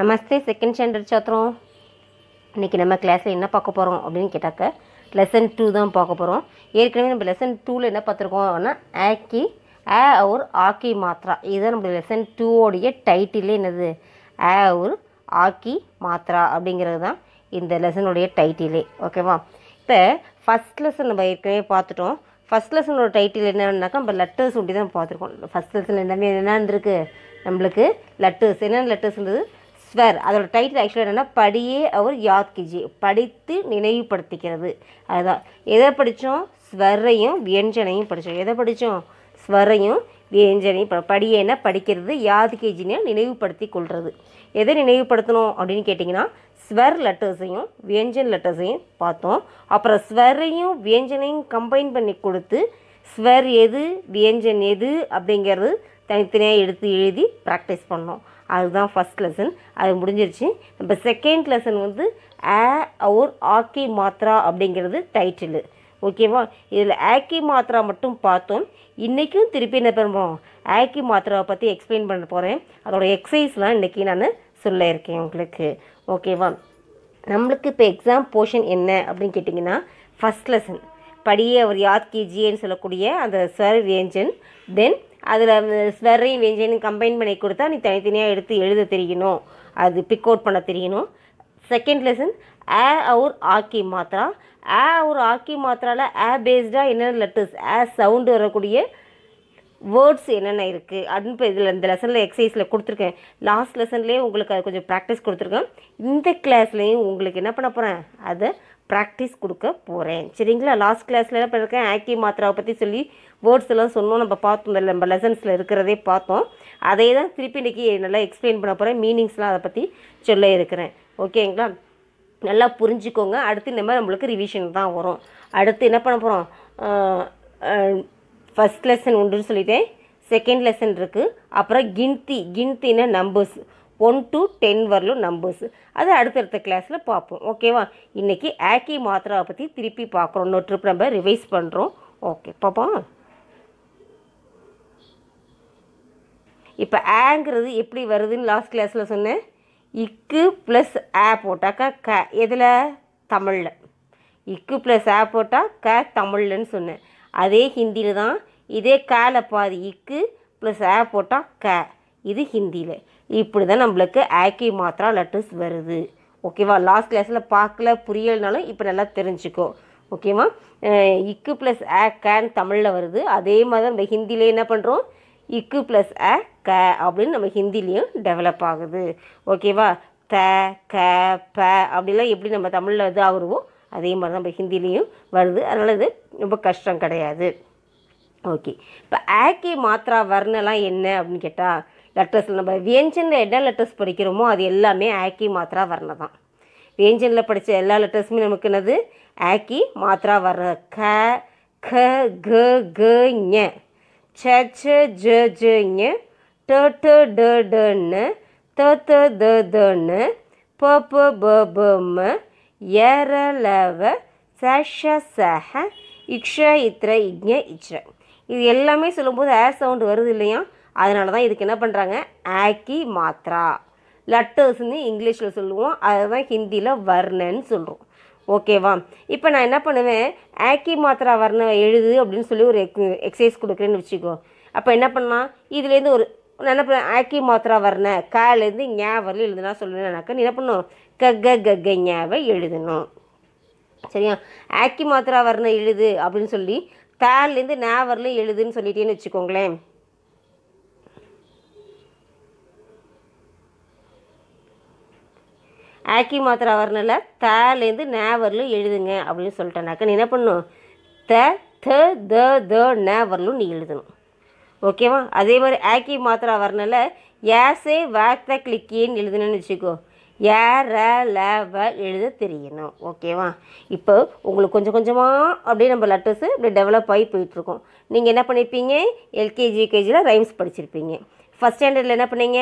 நமஸ்தே second standard சாத்திரம் இன்றைக்கி நம்ம கிளாஸில் என்ன பார்க்க போகிறோம் அப்படின்னு கேட்டாக்க லெசன் டூ தான் பார்க்க போகிறோம் ஏற்கனவே நம்ம லெசன் டூவில் என்ன பார்த்துருக்கோம் அப்படின்னா ஆக்கி ஆ அவர் ஆக்கி மாத்ரா இதுதான் நம்ம லெசன் டூவோடைய டைட்டிலே என்னது ஆ அவர் ஆக்கி மாத்ரா அப்படிங்கிறது தான் இந்த லெசனுடைய டைட்டிலே ஓகேவா இப்போ ஃபஸ்ட் லெசன் நம்ம ஏற்கனவே பார்த்துட்டோம் ஃபஸ்ட் லெசனோட டைட்டில் என்னன்னாக்கா நம்ம லெட்டர்ஸ் ஒட்டி தான் பார்த்துருக்கோம் ஃபஸ்ட் லெசன் எல்லாமே என்ன இருந்திருக்கு நம்மளுக்கு லெட்டர்ஸ் என்னென்ன லெட்டர்ஸ் இருந்தது ஸ்வர் அதோட டைட்டில் ஆக்சுவலாக என்னென்னா படியே அவர் யாத் கிஜி படித்து நினைவுபடுத்திக்கிறது அதுதான் எதை படித்தோம் ஸ்வரையும் வியஞ்சனையும் படித்தோம் எதை படித்தோம் ஸ்வரையும் வியஞ்சனையும் படியேனா படிக்கிறது யாத் கிஜினா நினைவுபடுத்தி கொள்வது எதை நினைவுபடுத்தணும் அப்படின்னு கேட்டிங்கன்னா ஸ்வர் லெட்டர்ஸையும் வியஞ்சன் லெட்டர்ஸையும் பார்த்தோம் அப்புறம் ஸ்வரையும் வியஞ்சனையும் கம்பைன் பண்ணி கொடுத்து ஸ்வர் எது வியஞ்சன் எது அப்படிங்கிறது தனித்தனியாக எடுத்து எழுதி ப்ராக்டிஸ் பண்ணோம் அதுதான் ஃபஸ்ட் லெசன் அது முடிஞ்சிருச்சு நம்ம செகண்ட் லெசன் வந்து ஆ ஓர் ஆக்கி மாத்ரா அப்படிங்கிறது டைட்டிலு ஓகேவா இதில் ஆக்கி மாத்ரா மட்டும் பார்த்தோம் இன்றைக்கும் திருப்பி என்ன பண்ணுவோம் ஆக்கி மாத்ராவை பற்றி எக்ஸ்பிளைன் பண்ண போகிறேன் அதோடய எக்ஸசைஸ்லாம் இன்றைக்கி நான் சொல்ல இருக்கேன் உங்களுக்கு ஓகேவா நம்மளுக்கு இப்போ எக்ஸாம் போர்ஷன் என்ன அப்படின்னு கேட்டிங்கன்னா ஃபஸ்ட் லெசன் படியே அவர் யாத் கீஜியேன்னு சொல்லக்கூடிய அந்த சர் வேஞ்சன் தென் அதில் ஸ்வெரையும் வெஞ்சையும் கம்பைன் பண்ணி கொடுத்தா நீ தனித்தனியாக எடுத்து எழுத தெரியணும் அது பிக் அவுட் பண்ண தெரியணும் செகண்ட் லெசன் ஏ அவுர் ஆக்கி மாத்திரா ஏ அவுர் ஆக்கி மாத்திராவில் ஆ பேஸ்டாக என்னென்ன லெட்டர்ஸ் ஏ சவுண்டு வரக்கூடிய வேர்ட்ஸ் என்னென்ன இருக்குது அப்படின்னு இப்போ இதில் இந்த லெசனில் எக்ஸசைஸில் கொடுத்துருக்கேன் லாஸ்ட் லெசன்லேயே உங்களுக்கு அது கொஞ்சம் ப்ராக்டிஸ் கொடுத்துருக்கேன் இந்த கிளாஸ்லேயும் உங்களுக்கு என்ன பண்ண போகிறேன் அதை ப்ராக்டிஸ் கொடுக்க போகிறேன் சரிங்களா லாஸ்ட் கிளாஸில் என்ன பண்ணியிருக்கேன் ஆக்கி மாத்திராவை பற்றி சொல்லி வேர்ட்ஸ் எல்லாம் சொன்னோம் நம்ம பார்த்தோம் நம்ம லெசன்ஸில் இருக்கிறதே பார்த்தோம் அதே தான் திருப்பி இன்றைக்கி நல்லா எக்ஸ்பிளைன் பண்ண போகிறேன் மீனிங்ஸ்லாம் அதை பற்றி சொல்ல இருக்கிறேன் ஓகேங்களா நல்லா புரிஞ்சுக்கோங்க அடுத்து இந்த மாதிரி நம்மளுக்கு ரிவிஷன் தான் வரும் அடுத்து என்ன பண்ண போகிறோம் ஃபஸ்ட் லெசன் உண்டுன்னு சொல்லிட்டேன் செகண்ட் லெசன் இருக்குது அப்புறம் கிண்தி கிண்தின நம்பர்ஸ் ஒன் டு டென் வரலும் நம்பர்ஸ் அது அடுத்தடுத்த கிளாஸில் பார்ப்போம் ஓகேவா இன்றைக்கி ஆக்கி மாத்திராவை பற்றி திருப்பி பார்க்குறோம் இன்னொரு ட்ரிப் நம்ம ரிவைஸ் பண்ணுறோம் ஓகே பார்ப்போம் இப்போ ஆங்கிறது எப்படி வருதுன்னு லாஸ்ட் கிளாஸில் சொன்னேன் இக்கு ப்ளஸ் ஆ போட்டாக்கா க எதில் தமிழில் இக்கு ப்ளஸ் ஆ போட்டால் க தமிழ்லன்னு சொன்னேன் அதே ஹிந்தியில் தான் இதே கால பாதி இக்கு ப்ளஸ் ஆ போட்டால் க இது ஹிந்தியில் இப்படி தான் நம்மளுக்கு ஆக்கி மாத்திரா லெட்டர்ஸ் வருது ஓகேவா லாஸ்ட் கிளாஸில் பார்க்கல புரியலனாலும் இப்போ நல்லா தெரிஞ்சுக்கோ ஓகேவா இக்கு ப்ளஸ் ஆ கேன் தமிழில் வருது அதே மாதிரி தான் நம்ம ஹிந்தியில் என்ன பண்ணுறோம் இக்கு ப்ளஸ் அ க அப்படின்னு நம்ம ஹிந்திலையும் டெவலப் ஆகுது ஓகேவா த க ப அப்படிலாம் எப்படி நம்ம தமிழில் இது ஆகுறவோ அதே மாதிரி நம்ம ஹிந்திலையும் வருது அதனால் இது ரொம்ப கஷ்டம் கிடையாது ஓகே இப்போ ஆக்கே மாத்திரா வர்ணெல்லாம் என்ன அப்படின்னு கேட்டால் லெட்டர்ஸில் நம்ம வியஞ்சனில் என்ன லெட்டர்ஸ் படிக்கிறோமோ அது எல்லாமே ஆக்கி மாத்திரா வர்ண தான் வியஞ்சனில் படித்த எல்லா லெட்டர்ஸுமே நமக்கு என்னது ஆக்கி மாத்திரா வர்ண க க க ஞ ச ச ஜ ஜங்க ட ட ட டன்னு த த த தன்னு ப ப ப ப ம ய ர ச ஷ ச இக்ஷ இத்ர இக்ஞ இச்ர இது எல்லாமே சொல்லும்போது ஏ சவுண்டு வருது இல்லையா அதனால தான் இதுக்கு என்ன பண்ணுறாங்க ஆக்கி மாத்ரா லட்டர்ஸ்ன்னு இங்கிலீஷில் சொல்லுவோம் அதை தான் ஹிந்தியில் வர்ணன்னு சொல்கிறோம் ஓகேவா இப்போ நான் என்ன பண்ணுவேன் ஆக்கி மாத்திரா வரண எழுது அப்படின்னு சொல்லி ஒரு எக்ஸசைஸ் கொடுக்குறேன்னு வச்சுக்கோ அப்போ என்ன பண்ணலாம் இதுலேருந்து ஒரு நான் என்ன பண்ணேன் ஆக்கி மாத்திரா வரண காலேருந்து ஞா வரல எழுதுனா சொல்லணும்னாக்கா நீ என்ன பண்ணும் கக்க கக்க ஞாவை எழுதணும் சரியா ஆக்கி மாத்திரா வர்ண எழுது அப்படின்னு சொல்லி காலேருந்து ஞா வரல எழுதுன்னு சொல்லிட்டேன்னு வச்சுக்கோங்களேன் ஆக்கி மாத்திரை வரணில் தலேருந்து நே வரலும் எழுதுங்க அப்படின்னு சொல்லிட்டேனாக்க நீ என்ன பண்ணும் த த த த நே வரலும் நீ எழுதணும் ஓகேவா அதே மாதிரி ஆக்கி மாத்திரா வரனால ஏசே வேத்த கிளிக்கின்னு எழுதணும்னு வச்சுக்கோ ஏ ர வ எழுத தெரியணும் ஓகேவா இப்போ உங்களுக்கு கொஞ்சம் கொஞ்சமாக அப்படியே நம்ம லெட்டர்ஸு இப்படி டெவலப் ஆகி போயிட்டுருக்கோம் நீங்கள் என்ன பண்ணியிருப்பீங்க எல்கேஜி யூகேஜியில் ரைம்ஸ் படிச்சிருப்பீங்க ஃபஸ்ட் ஸ்டாண்டர்டில் என்ன பண்ணீங்க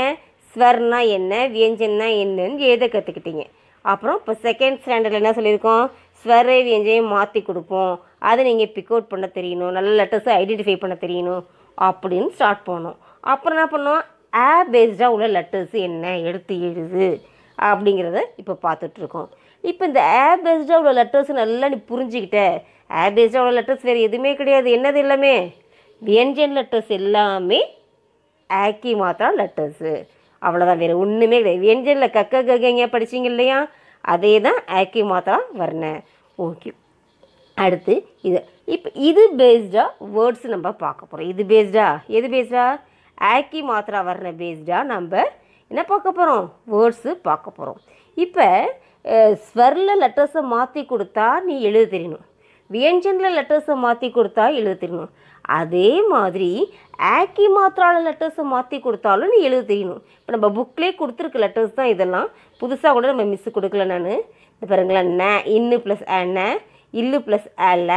ஸ்வர்னா என்ன வியஞ்சன்னா என்னன்னு எழுத கற்றுக்கிட்டீங்க அப்புறம் இப்போ செகண்ட் ஸ்டாண்டர்டில் என்ன சொல்லியிருக்கோம் ஸ்வரை வியஞ்சையும் மாற்றி கொடுப்போம் அதை நீங்கள் பிக் அவுட் பண்ண தெரியணும் நல்ல லெட்டர்ஸை ஐடென்டிஃபை பண்ண தெரியணும் அப்படின்னு ஸ்டார்ட் பண்ணோம் அப்புறம் என்ன பண்ணோம் ஆ பேஸ்டாக உள்ள லெட்டர்ஸ் என்ன எடுத்து எழுது அப்படிங்கிறத இப்போ பார்த்துட்ருக்கோம் இப்போ இந்த ஆ பேஸ்டாக உள்ள லெட்டர்ஸ் நல்லா நீ புரிஞ்சுக்கிட்ட ஆ பேஸ்டாக உள்ள லெட்டர்ஸ் வேறு எதுவுமே கிடையாது என்னது எல்லாமே வியஞ்சன் லெட்டர்ஸ் எல்லாமே ஆக்கி மாத்திரம் லெட்டர்ஸு அவ்வளோதான் வேறு ஒன்றுமே கிடையாது வேண்டியதில் கக்க கக்கங்க படிச்சிங்க இல்லையா அதே தான் ஆக்கி மாத்திரா வர்ணேன் ஓகே அடுத்து இது இப்போ இது பேஸ்டாக வேர்ட்ஸ் நம்ம பார்க்க போகிறோம் இது பேஸ்டா எது பேஸ்டா ஆக்கி மாத்திரா வர்ண பேஸ்டாக நம்ம என்ன பார்க்க போகிறோம் வேர்ட்ஸு பார்க்க போகிறோம் இப்போ ஸ்வரில் லெட்டர்ஸை மாற்றி கொடுத்தா நீ எழுத தெரியணும் வியஞ்சனில் லெட்டர்ஸை மாற்றி கொடுத்தா எழுத தெரியணும் அதே மாதிரி ஆக்கி மாத்திரால லெட்டர்ஸை மாற்றி கொடுத்தாலும் நீ எழுத தெரியணும் இப்போ நம்ம புக்லேயே கொடுத்துருக்க லெட்டர்ஸ் தான் இதெல்லாம் புதுசாக கூட நம்ம மிஸ்ஸு கொடுக்கல நான் இந்த பாருங்களேன் ந இன்னு ப்ளஸ் அ ந இல்லு ப்ளஸ் அல்ல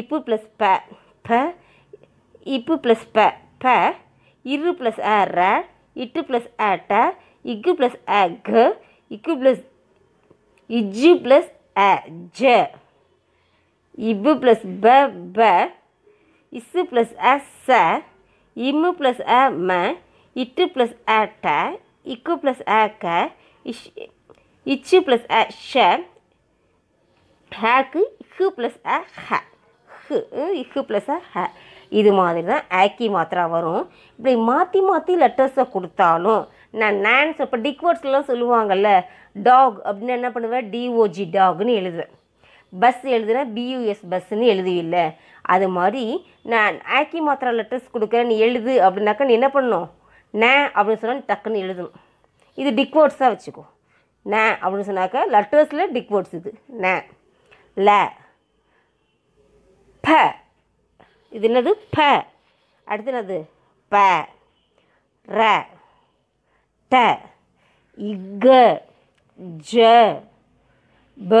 இப்பு ப்ளஸ் ப ப இப்பு ப்ளஸ் ப ப இரு ப்ளஸ் அ ர இட்டு ப்ளஸ் அட்ட ட இக்கு ப்ளஸ் அ க இக்கு ப்ளஸ் இஜு ப்ளஸ் அ ஜ இப்பு ப்ளஸ் ப ப இஸ்ஸு ப்ளஸ் அ ச இம்மு ப்ளஸ் அ ம இட்டு ப்ளஸ் அ ட இக்கு ப்ளஸ் அ க இச்சு ப்ளஸ் அ ஷ ஹேக்கு ஹு ப்ளஸ் அ ஹ ஹு இஹு ப்ளஸ் அ ஹ இது மாதிரி தான் ஆக்கி மாத்திரா வரும் இப்படி மாற்றி மாற்றி லெட்டர்ஸை கொடுத்தாலும் நான் நேன்ஸ் இப்போ டிக்வர்ட்ஸ்லாம் சொல்லுவாங்கள்ல டாக் அப்படின்னு என்ன பண்ணுவேன் டிஓஜி டாக்னு எழுதுவேன் பஸ் எழுதுகிற பியூஎஸ் பஸ்ஸுன்னு எழுதுவில்ல அது மாதிரி நான் ஆக்கி மாத்திரா லெட்டர்ஸ் கொடுக்குறேன் நீ எழுது அப்படின்னாக்கா நீ என்ன பண்ணணும் நான் அப்படின்னு சொன்னால் நீ டக்குன்னு எழுதணும் இது டிக்வோர்ட்ஸாக வச்சுக்கோ நான் அப்படின்னு சொன்னாக்கா லெட்டர்ஸில் டிக்வோர்ட்ஸ் இது நான் ல ப இது என்னது ப அடுத்து என்னது ப ர ட இக ஜ ப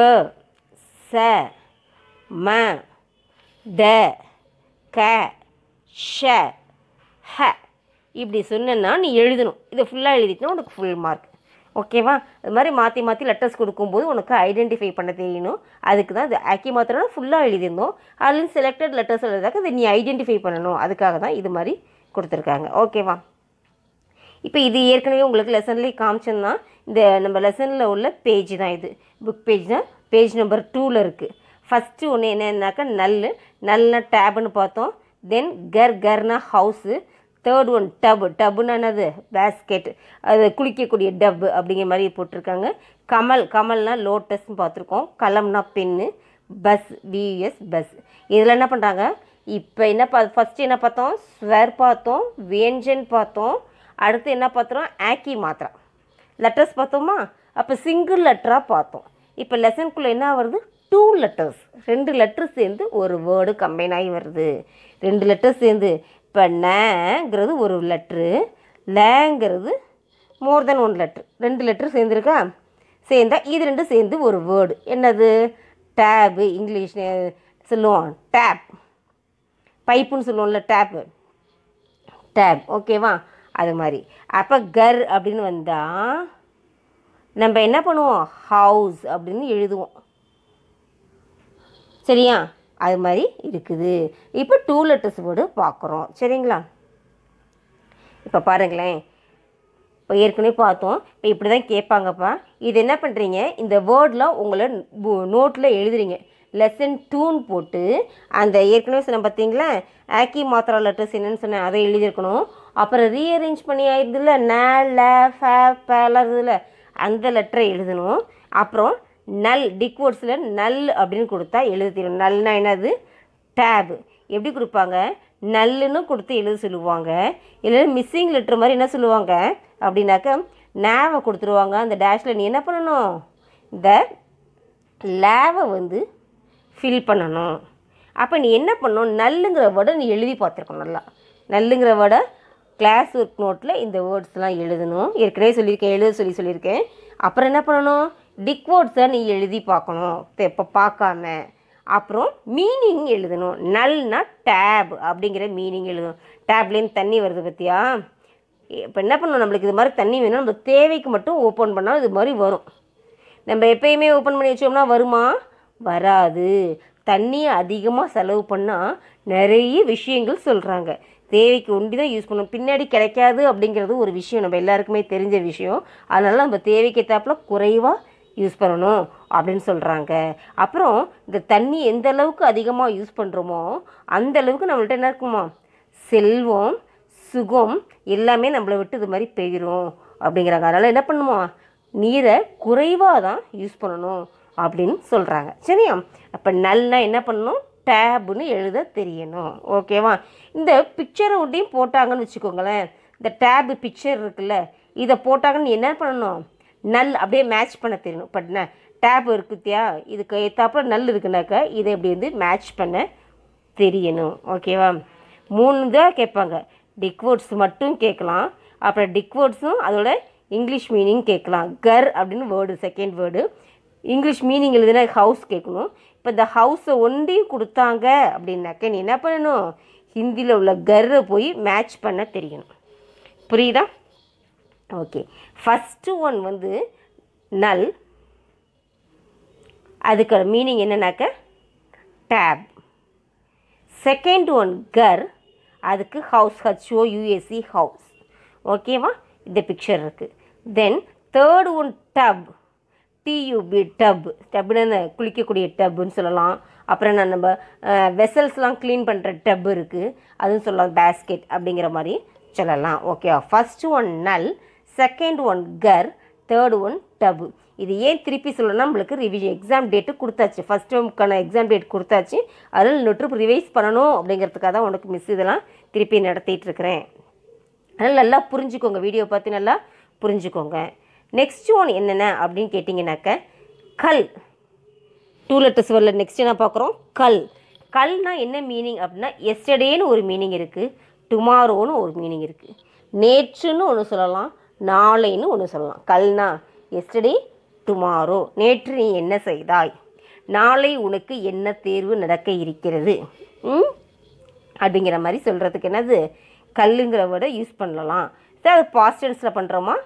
ச ம த க ஷ ஹ இப்படி சொன்னால் நீ எழுதணும் இதை ஃபுல்லாக எழுதிட்டா உனக்கு ஃபுல் மார்க் ஓகேவா அது மாதிரி மாற்றி மாற்றி லெட்டர்ஸ் கொடுக்கும்போது உனக்கு ஐடென்டிஃபை பண்ண தெரியணும் அதுக்கு தான் இது ஆக்கி மாத்திரம் ஃபுல்லாக எழுதியிருந்தோம் அதுலேருந்து செலக்டட் லெட்டர்ஸ் எழுதாக்க இதை நீ ஐடென்டிஃபை பண்ணணும் அதுக்காக தான் இது மாதிரி கொடுத்துருக்காங்க ஓகேவா இப்போ இது ஏற்கனவே உங்களுக்கு லெசன்லேயே காமிச்சதுன்னா இந்த நம்ம லெசனில் உள்ள பேஜ் தான் இது புக் பேஜ் தான் பேஜ் நம்பர் டூவில் இருக்குது ஃபஸ்ட்டு ஒன்று என்னன்னாக்கா நல் நல்ல டேபுன்னு பார்த்தோம் தென் கர் கர்னா ஹவுஸு தேர்ட் ஒன் டப்பு டப்புன்னு அது பேஸ்கெட் அது குளிக்கக்கூடிய டப்பு அப்படிங்கிற மாதிரி போட்டிருக்காங்க கமல் கமல்னா லோட்டஸ்ன்னு பார்த்துருக்கோம் கலம்னா பென்னு பஸ் விஎஸ் பஸ் இதில் என்ன பண்ணுறாங்க இப்போ என்ன பா ஃபஸ்ட்டு என்ன பார்த்தோம் ஸ்வர் பார்த்தோம் வியஞ்சன் பார்த்தோம் அடுத்து என்ன பார்த்தோம் ஆக்கி மாத்திரம் லெட்டர்ஸ் பார்த்தோமா அப்போ சிங்கிள் லெட்டராக பார்த்தோம் இப்போ லெசனுக்குள்ளே என்ன வருது டூ லெட்டர்ஸ் ரெண்டு லெட்டர் சேர்ந்து ஒரு வேர்டு கம்பைன் ஆகி வருது ரெண்டு லெட்டர் சேர்ந்து இப்போ நேங்கிறது ஒரு லெட்ரு லேங்கிறது மோர் தென் ஒன் லெட்ரு ரெண்டு லெட்ரு சேர்ந்துருக்கா சேர்ந்தால் இது ரெண்டு சேர்ந்து ஒரு வேர்டு என்னது டேபு இங்கிலீஷ் சொல்லுவோம் டேப் பைப்புன்னு சொல்லுவோம்ல டேப்பு டேப் ஓகேவா அது மாதிரி அப்போ கர் அப்படின்னு வந்தால் நம்ம என்ன பண்ணுவோம் ஹவுஸ் அப்படின்னு எழுதுவோம் சரியா அது மாதிரி இருக்குது இப்போ டூ லெட்டர்ஸ் வேர்டு பார்க்குறோம் சரிங்களா இப்போ பாருங்களேன் இப்போ ஏற்கனவே பார்த்தோம் இப்போ இப்படி தான் கேட்பாங்கப்பா இது என்ன பண்ணுறீங்க இந்த வேர்டில் உங்களை நோட்டில் எழுதுறீங்க லெசன் டூன்னு போட்டு அந்த ஏற்கனவே சொன்ன பார்த்தீங்களா ஆக்கி மாத்திரா லெட்டர்ஸ் என்னென்னு சொன்னேன் அதை எழுதியிருக்கணும் அப்புறம் ரீஅரேஞ்ச் பண்ணி ஆயிடுதுல நே ல ஃப பல அந்த லெட்டரை எழுதணும் அப்புறம் நல் டிக்வோர்ட்ஸில் நல் அப்படின்னு கொடுத்தா எழுதிடும் நல்னா என்னது டேபு எப்படி கொடுப்பாங்க நல்லுன்னு கொடுத்து எழுத சொல்லுவாங்க இல்லை மிஸ்ஸிங் லெட்ரு மாதிரி என்ன சொல்லுவாங்க அப்படின்னாக்க நேவை கொடுத்துருவாங்க அந்த டேஷில் நீ என்ன பண்ணணும் இந்த லேவை வந்து ஃபில் பண்ணணும் அப்போ நீ என்ன பண்ணணும் நல்லுங்கிற வேர்டை நீ எழுதி பார்த்துருக்கணும் நல்லா நல்லுங்கிற வேர்டை கிளாஸ் ஒர்க் நோட்டில் இந்த வேர்ட்ஸ்லாம் எழுதணும் ஏற்கனவே சொல்லியிருக்கேன் எழுத சொல்லி சொல்லியிருக்கேன் அப்புறம் என்ன பண்ணணும் டிக் வேர்ட்ஸை நீ எழுதி பார்க்கணும் இப்போ பார்க்காம அப்புறம் மீனிங் எழுதணும் நல்னா டேப் அப்படிங்கிற மீனிங் எழுதணும் டேப்லேருந்து தண்ணி வருது பற்றியா இப்போ என்ன பண்ணணும் நம்மளுக்கு இது மாதிரி தண்ணி வேணும் நம்ம தேவைக்கு மட்டும் ஓப்பன் பண்ணால் இது மாதிரி வரும் நம்ம எப்பயுமே ஓப்பன் பண்ணி வச்சோம்னா வருமா வராது தண்ணியை அதிகமாக செலவு பண்ணால் நிறைய விஷயங்கள் சொல்கிறாங்க தேவைக்கு ஒண்டி தான் யூஸ் பண்ணணும் பின்னாடி கிடைக்காது அப்படிங்கிறது ஒரு விஷயம் நம்ம எல்லாருக்குமே தெரிஞ்ச விஷயம் அதனால் நம்ம தேவைக்கு ஏற்றாப்பில் குறைவாக யூஸ் பண்ணணும் அப்படின்னு சொல்கிறாங்க அப்புறம் இந்த தண்ணி எந்த அளவுக்கு அதிகமாக யூஸ் பண்ணுறோமோ அந்த அளவுக்கு நம்மள்ட்ட என்ன இருக்குமா செல்வம் சுகம் எல்லாமே நம்மளை விட்டு இது மாதிரி பெயிரும் அப்படிங்கிறாங்க அதனால் என்ன பண்ணுமா நீரை குறைவாக தான் யூஸ் பண்ணணும் அப்படின்னு சொல்கிறாங்க சரியா அப்போ நல்லா என்ன பண்ணணும் டேப்னு எழுத தெரியணும் ஓகேவா இந்த பிக்சரை ஒட்டியும் போட்டாங்கன்னு வச்சுக்கோங்களேன் இந்த டேபு பிக்சர் இருக்குல்ல இதை போட்டாங்கன்னு என்ன பண்ணணும் நல் அப்படியே மேட்ச் பண்ண தெரியணும் பட்னா என்ன டேப் இருக்குத்தியா இதுக்கு ஏற்றாப்புல நல் இருக்குனாக்கா இதை இப்படி வந்து மேட்ச் பண்ண தெரியணும் ஓகேவா மூணு தான் கேட்பாங்க டிக்வோர்ட்ஸ் மட்டும் கேட்கலாம் அப்புறம் டிக்வோர்ட்ஸும் அதோட இங்கிலீஷ் மீனிங் கேட்கலாம் கர் அப்படின்னு word second word English meaning எழுதுனா ஹவுஸ் கேட்கணும் இப்போ இந்த ஹவுஸை ஒன்றையும் கொடுத்தாங்க அப்படின்னாக்க நீ என்ன பண்ணணும் ஹிந்தியில் உள்ள கர்ரை போய் மேட்ச் பண்ண தெரியணும் புரியுதா ஓகே ஃபஸ்ட்டு ஒன் வந்து நல் அதுக்கு மீனிங் என்னன்னாக்க டேப் செகண்ட் ஒன் கர் அதுக்கு ஹவுஸ் ஹச்ஓ யூஎஸ்சி ஹவுஸ் ஓகேவா இந்த பிக்சர் இருக்குது then third one tub T U B tub டப்புன்னு அந்த குளிக்கக்கூடிய டப்புன்னு சொல்லலாம் அப்புறம் நான் நம்ம வெசல்ஸ்லாம் க்ளீன் பண்ணுற டப் இருக்குது அதுவும் சொல்லலாம் பேஸ்கெட் அப்படிங்கிற மாதிரி சொல்லலாம் ஓகே ஃபஸ்ட்டு ஒன் நல் செகண்ட் ஒன் கர் தேர்டு ஒன் டபு இது ஏன் திருப்பி சொல்லணும்னா நம்மளுக்கு ரிவிஜ் எக்ஸாம் டேட்டு கொடுத்தாச்சு ஃபஸ்ட் டேமுக்கான எக்ஸாம் டேட் கொடுத்தாச்சு அதில் நொட்டு ரிவைஸ் பண்ணணும் அப்படிங்கிறதுக்காக தான் உனக்கு மிஸ் இதெல்லாம் திருப்பி நடத்திட்டு இருக்கிறேன் அதனால் நல்லா புரிஞ்சுக்கோங்க வீடியோ பார்த்து நல்லா புரிஞ்சுக்கோங்க நெக்ஸ்ட் ஒன் என்னென்ன அப்படின்னு கேட்டிங்கனாக்க கல் டூ லெட்டர்ஸ் வரல நெக்ஸ்ட் என்ன பார்க்குறோம் கல் கல்னால் என்ன மீனிங் அப்படின்னா எஸ்டர்டேன்னு ஒரு மீனிங் இருக்குது டுமாரோன்னு ஒரு மீனிங் இருக்குது நேற்றுன்னு ஒன்று சொல்லலாம் நாளைன்னு ஒன்று சொல்லலாம் கல்னா எஸ்டர்டே டுமாரோ நேற்று நீ என்ன செய்தாய் நாளை உனக்கு என்ன தேர்வு நடக்க இருக்கிறது அப்படிங்கிற மாதிரி சொல்கிறதுக்கு என்னது கல்லுங்கிற வேர்டை யூஸ் பண்ணலாம் சார் அது பாஸ்டன்ஸில் பண்ணுறோமா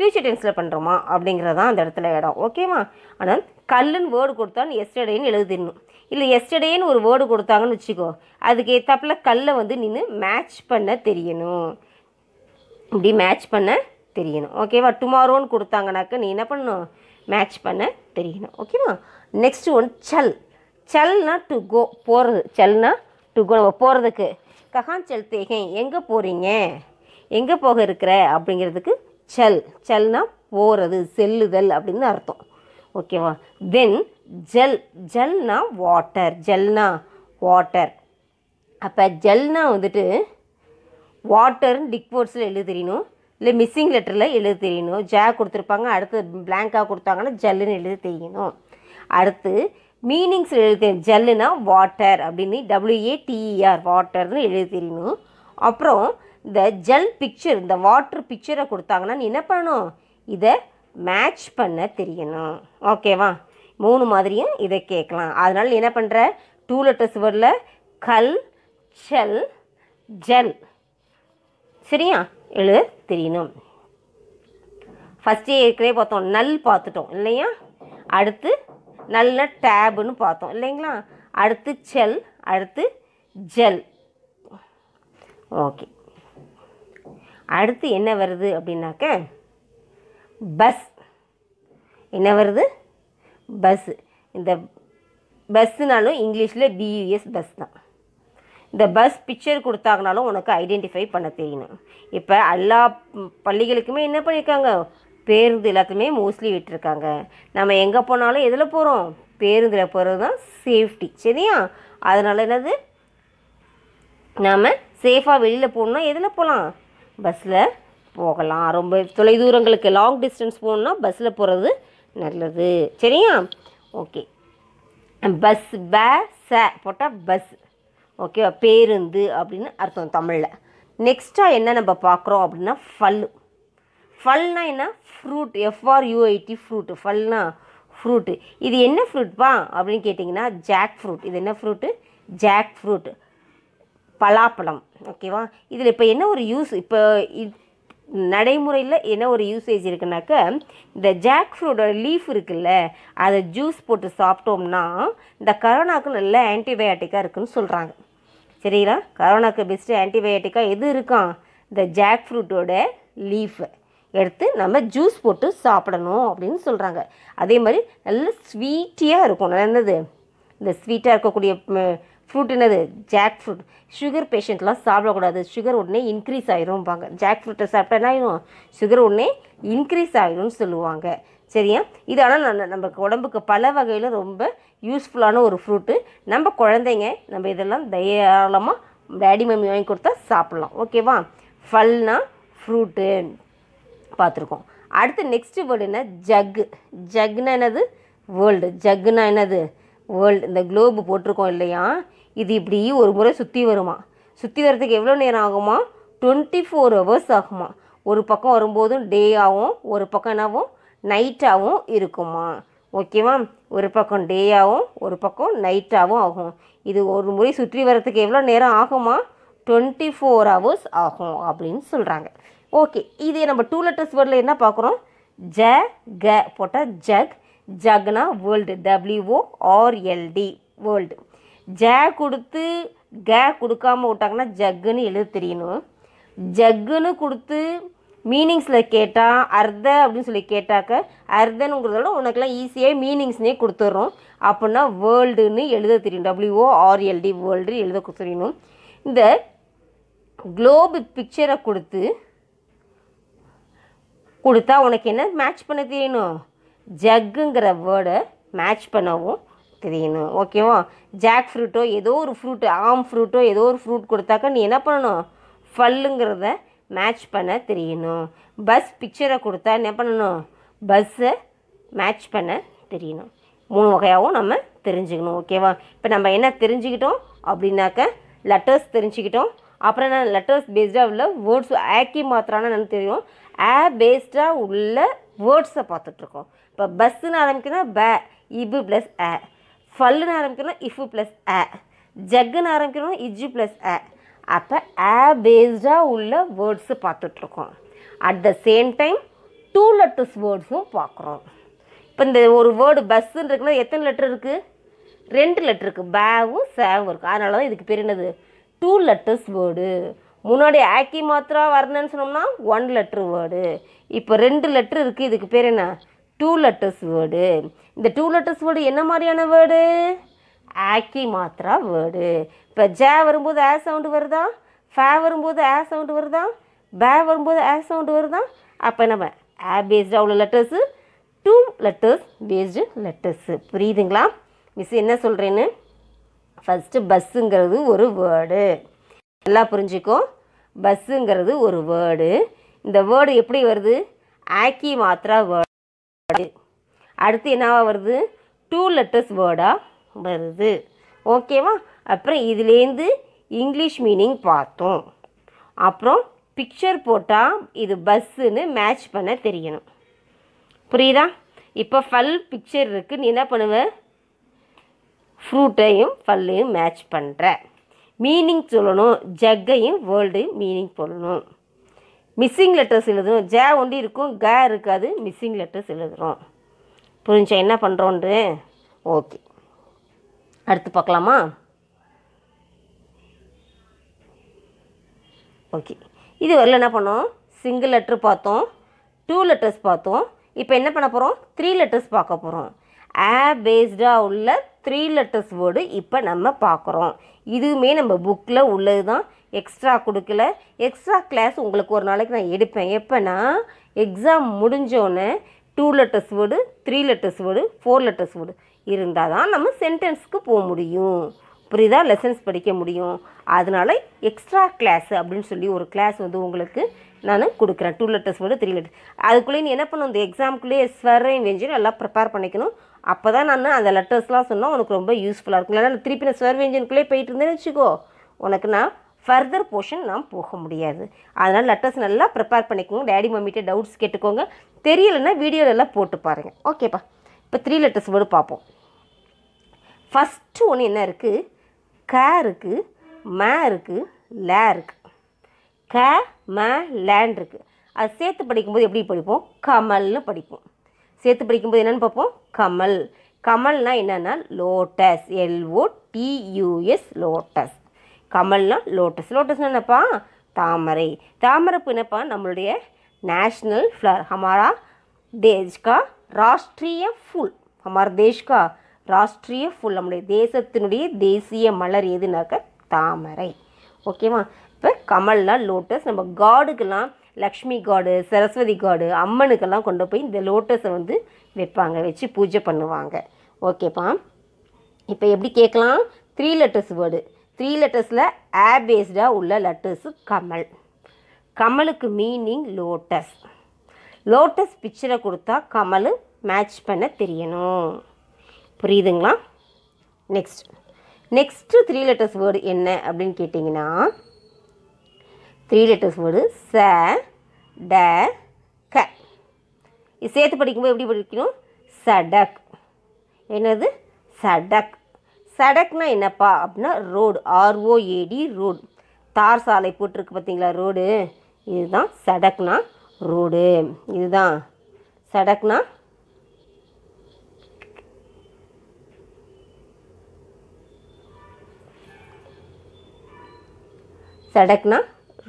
ஃபியூச்சர் டென்ஸில் பண்ணுறோமா அப்படிங்கிறதான் அந்த இடத்துல இடம் ஓகேவா ஆனால் கல்லுன்னு வேர்டு கொடுத்தாலும் எஸ்டர்டேன்னு எழுதிடணும் இல்லை எஸ்டர்டேன்னு ஒரு வேர்டு கொடுத்தாங்கன்னு வச்சுக்கோ அதுக்கு ஏற்றாப்பில் கல்லை வந்து நின்று மேட்ச் பண்ண தெரியணும் இப்படி மேட்ச் பண்ண தெரியணும் ஓகேவா டுமாரோன்னு கொடுத்தாங்கனாக்க நீ என்ன பண்ணணும் மேட்ச் பண்ண தெரியணும் ஓகேவா நெக்ஸ்ட் ஒன் சல் சல்னா டு கோ போகிறது சல்னா டு கோ போகிறதுக்கு கஹான் செல் தேகேன் எங்கே போகிறீங்க எங்கே போக இருக்கிற அப்படிங்கிறதுக்கு செல் செல்னா போகிறது செல்லுதல் அப்படின்னு அர்த்தம் ஓகேவா தென் ஜெல் ஜெல்னா வாட்டர் ஜெல்னா வாட்டர் அப்போ ஜெல்னா வந்துட்டு வாட்டர் டிக்வோர்ட்ஸில் எழுத தெரியணும் இல்லை மிஸ்ஸிங் லெட்டரில் எழுத தெரியணும் ஜே கொடுத்துருப்பாங்க அடுத்து பிளாங்காக கொடுத்தாங்கன்னா ஜல்லுன்னு எழுத தெரியணும் அடுத்து மீனிங்ஸில் எழுத ஜெல்லுனா வாட்டர் அப்படின்னு டபிள்யூஏடிஇஆர் வாட்டர்னு e எழுத தெரியணும் அப்புறம் இந்த ஜெல் பிக்சர் இந்த வாட்ரு பிக்சரை கொடுத்தாங்கன்னா நீ என்ன பண்ணணும் இதை மேட்ச் பண்ண தெரியணும் ஓகேவா மூணு மாதிரியும் இதை கேட்கலாம் அதனால் என்ன பண்ணுற டூ லெட்டர்ஸ் வரல கல் செல் ஜெல் சரியா எழு தெரியணும் ஃபஸ்ட்டு ஏற்கனவே பார்த்தோம் நல் பார்த்துட்டோம் இல்லையா அடுத்து நல்ல டேபுன்னு பார்த்தோம் இல்லைங்களா அடுத்து செல் அடுத்து ஜெல் ஓகே அடுத்து என்ன வருது அப்படின்னாக்க பஸ் என்ன வருது பஸ் இந்த பஸ்ஸுனாலும் இங்கிலீஷில் பியூஎஸ் பஸ் தான் இந்த பஸ் பிக்சர் கொடுத்தாங்கனாலும் உனக்கு ஐடென்டிஃபை பண்ண தெரியணும் இப்போ எல்லா பள்ளிகளுக்குமே என்ன பண்ணியிருக்காங்க பேருந்து எல்லாத்தையுமே மோஸ்ட்லி விட்டுருக்காங்க நம்ம எங்கே போனாலும் எதில் போகிறோம் பேருந்தில் போகிறது தான் சேஃப்டி சரியா அதனால் என்னது நாம் சேஃபாக வெளியில் போகணுன்னா எதில் போகலாம் பஸ்ஸில் போகலாம் ரொம்ப தொலைதூரங்களுக்கு லாங் டிஸ்டன்ஸ் போகணுன்னா பஸ்ஸில் போகிறது நல்லது சரியா ஓகே பஸ் ப ச போட்டால் பஸ் ஓகேவா பேருந்து அப்படின்னு அர்த்தம் தமிழில் நெக்ஸ்ட்டாக என்ன நம்ம பார்க்குறோம் அப்படின்னா ஃபல் ஃபல்னா என்ன ஃப்ரூட் யூஐடி ஃப்ரூட்டு ஃபல்னா ஃப்ரூட்டு இது என்ன ஃப்ரூட்பா அப்படின்னு கேட்டிங்கன்னா ஜாக் ஃப்ரூட் இது என்ன ஃப்ரூட்டு ஜாக் ஃப்ரூட் பலாப்பழம் ஓகேவா இதில் இப்போ என்ன ஒரு யூஸ் இப்போ நடைமுறையில் என்ன ஒரு யூசேஜ் இருக்குனாக்க இந்த ஜாக் ஃப்ரூட்டோட லீஃப் இருக்குல்ல அதை ஜூஸ் போட்டு சாப்பிட்டோம்னா இந்த கரோனாவுக்கு நல்ல ஆன்டிபயாட்டிக்காக இருக்குன்னு சொல்கிறாங்க சரிங்களா கரோனாவுக்கு பெஸ்ட்டு ஆன்டிபயாட்டிக்காக எது இருக்கா இந்த ஜாக் ஃப்ரூட்டோட லீஃபு எடுத்து நம்ம ஜூஸ் போட்டு சாப்பிடணும் அப்படின்னு சொல்கிறாங்க அதே மாதிரி நல்ல ஸ்வீட்டியாக இருக்கும் நல்லது இந்த ஸ்வீட்டாக இருக்கக்கூடிய ஃப்ரூட் என்னது ஜாக் ஃப்ரூட் சுகர் பேஷண்ட்லாம் சாப்பிடக்கூடாது சுகர் உடனே இன்க்ரீஸ் ஆயிரும்பாங்க ஜாக் ஃப்ரூட்டை சாப்பிட்டா என்ன சுகர் உடனே இன்க்ரீஸ் ஆயிரும்னு சொல்லுவாங்க சரியா இது ஆனால் நான் உடம்புக்கு பல வகையில் ரொம்ப யூஸ்ஃபுல்லான ஒரு ஃப்ரூட்டு நம்ம குழந்தைங்க நம்ம இதெல்லாம் தயாரமாக டேடி மம்மி வாங்கி கொடுத்தா சாப்பிட்லாம் ஓகேவா ஃபல்னா ஃப்ரூட்டு பார்த்துருக்கோம் அடுத்து நெக்ஸ்ட்டு வேர்டு என்ன ஜக்கு ஜக்குன்னா என்னது வேர்ல்டு ஜக்குன்னா என்னது வேர்ல்டு இந்த குளோபு போட்டிருக்கோம் இல்லையா இது இப்படி ஒரு முறை சுற்றி வருமா சுற்றி வர்றதுக்கு எவ்வளோ நேரம் ஆகுமா டுவெண்ட்டி ஃபோர் ஹவர்ஸ் ஆகுமா ஒரு பக்கம் வரும்போதும் டே ஆகும் ஒரு பக்கம் என்னாகும் நைட்டாகவும் இருக்குமா ஓகேவா ஒரு பக்கம் டேயாகவும் ஒரு பக்கம் நைட்டாகவும் ஆகும் இது ஒரு முறை சுற்றி வரத்துக்கு எவ்வளோ நேரம் ஆகுமா டுவெண்ட்டி ஃபோர் ஹவர்ஸ் ஆகும் அப்படின்னு சொல்கிறாங்க ஓகே இதே நம்ம டூ லெட்டர்ஸ் வேர்டில் என்ன பார்க்குறோம் ஜ க போட்டால் ஜக் ஜக்னா வேர்ல்டு டபிள்யூஓஆர்எல்டி வேர்ல்டு ஜ கொடுத்து கே கொடுக்காமல் விட்டாங்கன்னா ஜக்குன்னு எழுத தெரியணும் ஜக்குன்னு கொடுத்து மீனிங்ஸில் கேட்டால் அர்த அப்படின்னு சொல்லி கேட்டாக்க அர்த்தனுங்கிறதோட உனக்குலாம் ஈஸியாக மீனிங்ஸ்னே கொடுத்துட்றோம் அப்படின்னா வேர்ல்டுன்னு எழுத தெரியும் டபிள்யூஓ ஆர்எல்டி வேர்ல்டு எழுத கொடுத்துரியணும் இந்த குளோபு பிக்சரை கொடுத்து கொடுத்தா உனக்கு என்ன மேட்ச் பண்ண தெரியணும் ஜக்குங்கிற வேர்டை மேட்ச் பண்ணவும் தெரியணும் ஓகேவா ஜாக் ஃப்ரூட்டோ ஏதோ ஒரு ஃப்ரூட்டு ஆம் ஃப்ரூட்டோ ஏதோ ஒரு ஃப்ரூட் கொடுத்தாக்க நீ என்ன பண்ணணும் ஃபல்லுங்கிறத மேட்ச் பண்ண தெரியணும் பஸ் பிக்சரை கொடுத்தா என்ன பண்ணணும் பஸ்ஸை மேட்ச் பண்ண தெரியணும் மூணு வகையாகவும் நம்ம தெரிஞ்சுக்கணும் ஓகேவா இப்போ நம்ம என்ன தெரிஞ்சுக்கிட்டோம் அப்படின்னாக்க லெட்டர்ஸ் தெரிஞ்சுக்கிட்டோம் அப்புறம் என்ன லெட்டர்ஸ் பேஸ்டாக உள்ள வேர்ட்ஸ் ஆக்கி மாத்திரானா எனக்கு தெரியும் ஆ பேஸ்டாக உள்ள வேர்ட்ஸை பார்த்துட்ருக்கோம் இப்போ பஸ்ஸுன்னு ஆரம்பிக்குன்னா ப இபு ப்ளஸ் ஆ ஃபல்லுன்னு ஆரம்பிக்கணும் இஃபு ப்ளஸ் அ ஜக்குன்னு ஆரம்பிக்கணும் இஜ்ஜு ப்ளஸ் அ அப்போ ஆ பேஸ்டாக உள்ள வேர்ட்ஸு பார்த்துட்ருக்கோம் at the same time two letters வேர்ட்ஸும் பார்க்குறோம் இப்போ இந்த ஒரு வேர்டு பஸ்ஸுன்னு இருக்குன்னா எத்தனை லெட்டர் இருக்குது ரெண்டு லெட்டர் இருக்குது பேவும் சேவும் இருக்குது அதனால தான் இதுக்கு பேர் என்னது டூ லெட்டர்ஸ் வேர்டு முன்னாடி ஆக்கி மாத்திரா வரணும்னு சொன்னோம்னா ஒன் லெட்ரு வேர்டு இப்போ ரெண்டு லெட்ரு இருக்குது இதுக்கு பேர் என்ன டூ லெட்டர்ஸ் வேர்டு இந்த டூ லெட்டர்ஸ் வேர்டு என்ன மாதிரியான வேர்டு ஆக்கி மாத்திரா வேர்டு இப்போ ஜே வரும்போது ஆ சவுண்டு வருதா ஃபே வரும்போது ஆ சவுண்டு வருதா பே வரும்போது ஆ சவுண்டு வருதா அப்போ நம்ம ஆ பேஸ்டு அவ்வளோ letters two letters based letters புரியுதுங்களா மிஸ் என்ன சொல்கிறேன்னு ஃபஸ்ட்டு பஸ்ஸுங்கிறது ஒரு வேர்டு நல்லா புரிஞ்சுக்கோ பஸ்ஸுங்கிறது ஒரு வேர்டு இந்த வேர்டு எப்படி வருது ஆக்கி மாத்திரா வேர்டு அடுத்து என்னவாக வருது டூ லெட்டர்ஸ் வேர்டாக வருது ஓகேவா அப்புறம் இதுலேருந்து இங்கிலீஷ் மீனிங் பார்த்தோம் அப்புறம் பிக்சர் போட்டால் இது பஸ்ஸுன்னு மேட்ச் பண்ண தெரியணும் புரியுதா இப்போ ஃபல் பிக்சர் இருக்குது நீ என்ன பண்ணுவ ஃப்ரூட்டையும் ஃபல்லையும் மேட்ச் பண்ணுற மீனிங் சொல்லணும் ஜக்கையும் வேர்ல்டையும் மீனிங் சொல்லணும் மிஸ்ஸிங் லெட்டர்ஸ் எழுதணும் ஜ ஒண்டி இருக்கும் க இருக்காது மிஸ்ஸிங் லெட்டர்ஸ் எழுதுகிறோம் புரிஞ்சா என்ன பண்ணுறோன்று ஓகே அடுத்து பார்க்கலாமா ஓகே இது வரல என்ன பண்ணோம் சிங்கிள் லெட்ரு பார்த்தோம் டூ லெட்டர்ஸ் பார்த்தோம் இப்போ என்ன பண்ண போகிறோம் த்ரீ லெட்டர்ஸ் பார்க்க போகிறோம் ஆ பேஸ்டாக உள்ள த்ரீ லெட்டர்ஸ் வேர்டு இப்போ நம்ம பார்க்குறோம் இதுவுமே நம்ம புக்கில் உள்ளது தான் எக்ஸ்ட்ரா கொடுக்கல எக்ஸ்ட்ரா கிளாஸ் உங்களுக்கு ஒரு நாளைக்கு நான் எடுப்பேன் எப்போனா எக்ஸாம் முடிஞ்சோன்னே two letters word three letters word four letters word இருந்தால் தான் நம்ம சென்டென்ஸ்க்கு போக முடியும் புரியுதா லெசன்ஸ் படிக்க முடியும் அதனால் எக்ஸ்ட்ரா கிளாஸ் அப்படின்னு சொல்லி ஒரு கிளாஸ் வந்து உங்களுக்கு நான் கொடுக்குறேன் two letters word three letters அதுக்குள்ளே நீ என்ன பண்ணணும் இந்த எக்ஸாமுக்குள்ளேயே ஸ்வரையும் வெஞ்சினும் நல்லா ப்ரிப்பேர் பண்ணிக்கணும் அப்போ தான் நான் அந்த லெட்டர்ஸ்லாம் சொன்னால் உனக்கு ரொம்ப யூஸ்ஃபுல்லாக இருக்கும் இல்லை திருப்பி நான் ஸ்வர் வெஞ்சினுக்குள்ளே போயிட்டு இருந்தேன்னு வச்சுக்கோ உனக்கு நான் ஃபர்தர் போர்ஷன் நாம் போக முடியாது அதனால் லெட்டர்ஸ் நல்லா ப்ரிப்பேர் பண்ணிக்கோங்க டேடி மம்மிகிட்ட டவுட்ஸ் கேட்டுக்கோங்க தெரியலைன்னா எல்லாம் போட்டு பாருங்கள் ஓகேப்பா இப்போ த்ரீ லெட்டர்ஸ் வேர்டு பார்ப்போம் ஃபஸ்ட்டு ஒன்று என்ன இருக்குது க இருக்குது மே இருக்குது லே இருக்குது க மே லேண்ட் இருக்குது அது சேர்த்து படிக்கும்போது எப்படி படிப்போம் கமல்னு படிப்போம் சேர்த்து படிக்கும்போது என்னென்னு பார்ப்போம் கமல் கமல்னா என்னென்னா லோட்டஸ் எல்ஓ டியூஎஸ் லோட்டஸ் கமல்னா லோட்டஸ் லோட்டஸ்னால் என்னப்பா தாமரை தாமரைப்பு என்னப்பா நம்மளுடைய नेशनल फ्लर हमारा देश का ராஷ்ட்ரிய ஃபுல் ஹமார் தேஷ்கா ராஷ்ட்ரிய ஃபுல் நம்முடைய தேசத்தினுடைய தேசிய மலர் எதுனாக்க தாமரை ஓகேவா இப்போ கமல்னா லோட்டஸ் நம்ம காடுக்கெல்லாம் லக்ஷ்மி காடு சரஸ்வதி காடு அம்மனுக்கெல்லாம் கொண்டு போய் இந்த லோட்டஸை வந்து வைப்பாங்க வச்சு பூஜை பண்ணுவாங்க ஓகேப்பா இப்போ எப்படி கேட்கலாம் த்ரீ லெட்டர்ஸ் வேர்டு த்ரீ லெட்டர்ஸில் ஆபேஸ்டாக உள்ள லெட்டர்ஸு கமல் கமலுக்கு மீனிங் லோட்டஸ் லோட்டஸ் பிக்சரை கொடுத்தா கமல் மேட்ச் பண்ண தெரியணும் புரியுதுங்களா next next three letters word என்ன அப்படின்னு கேட்டிங்கன்னா த்ரீ லெட்டர்ஸ் வேர்டு ச ட க இது சேர்த்து படிக்கும்போது எப்படி படிக்கணும் சடக் என்னது சடக் சடக்னா என்னப்பா அப்படின்னா ரோடு ஆர்ஓஏடி ரோடு தார் சாலை போட்டிருக்கு பார்த்தீங்களா ரோடு இதுதான் சடக்னா ரோடு இதுதான் சடக்னா சடக்னா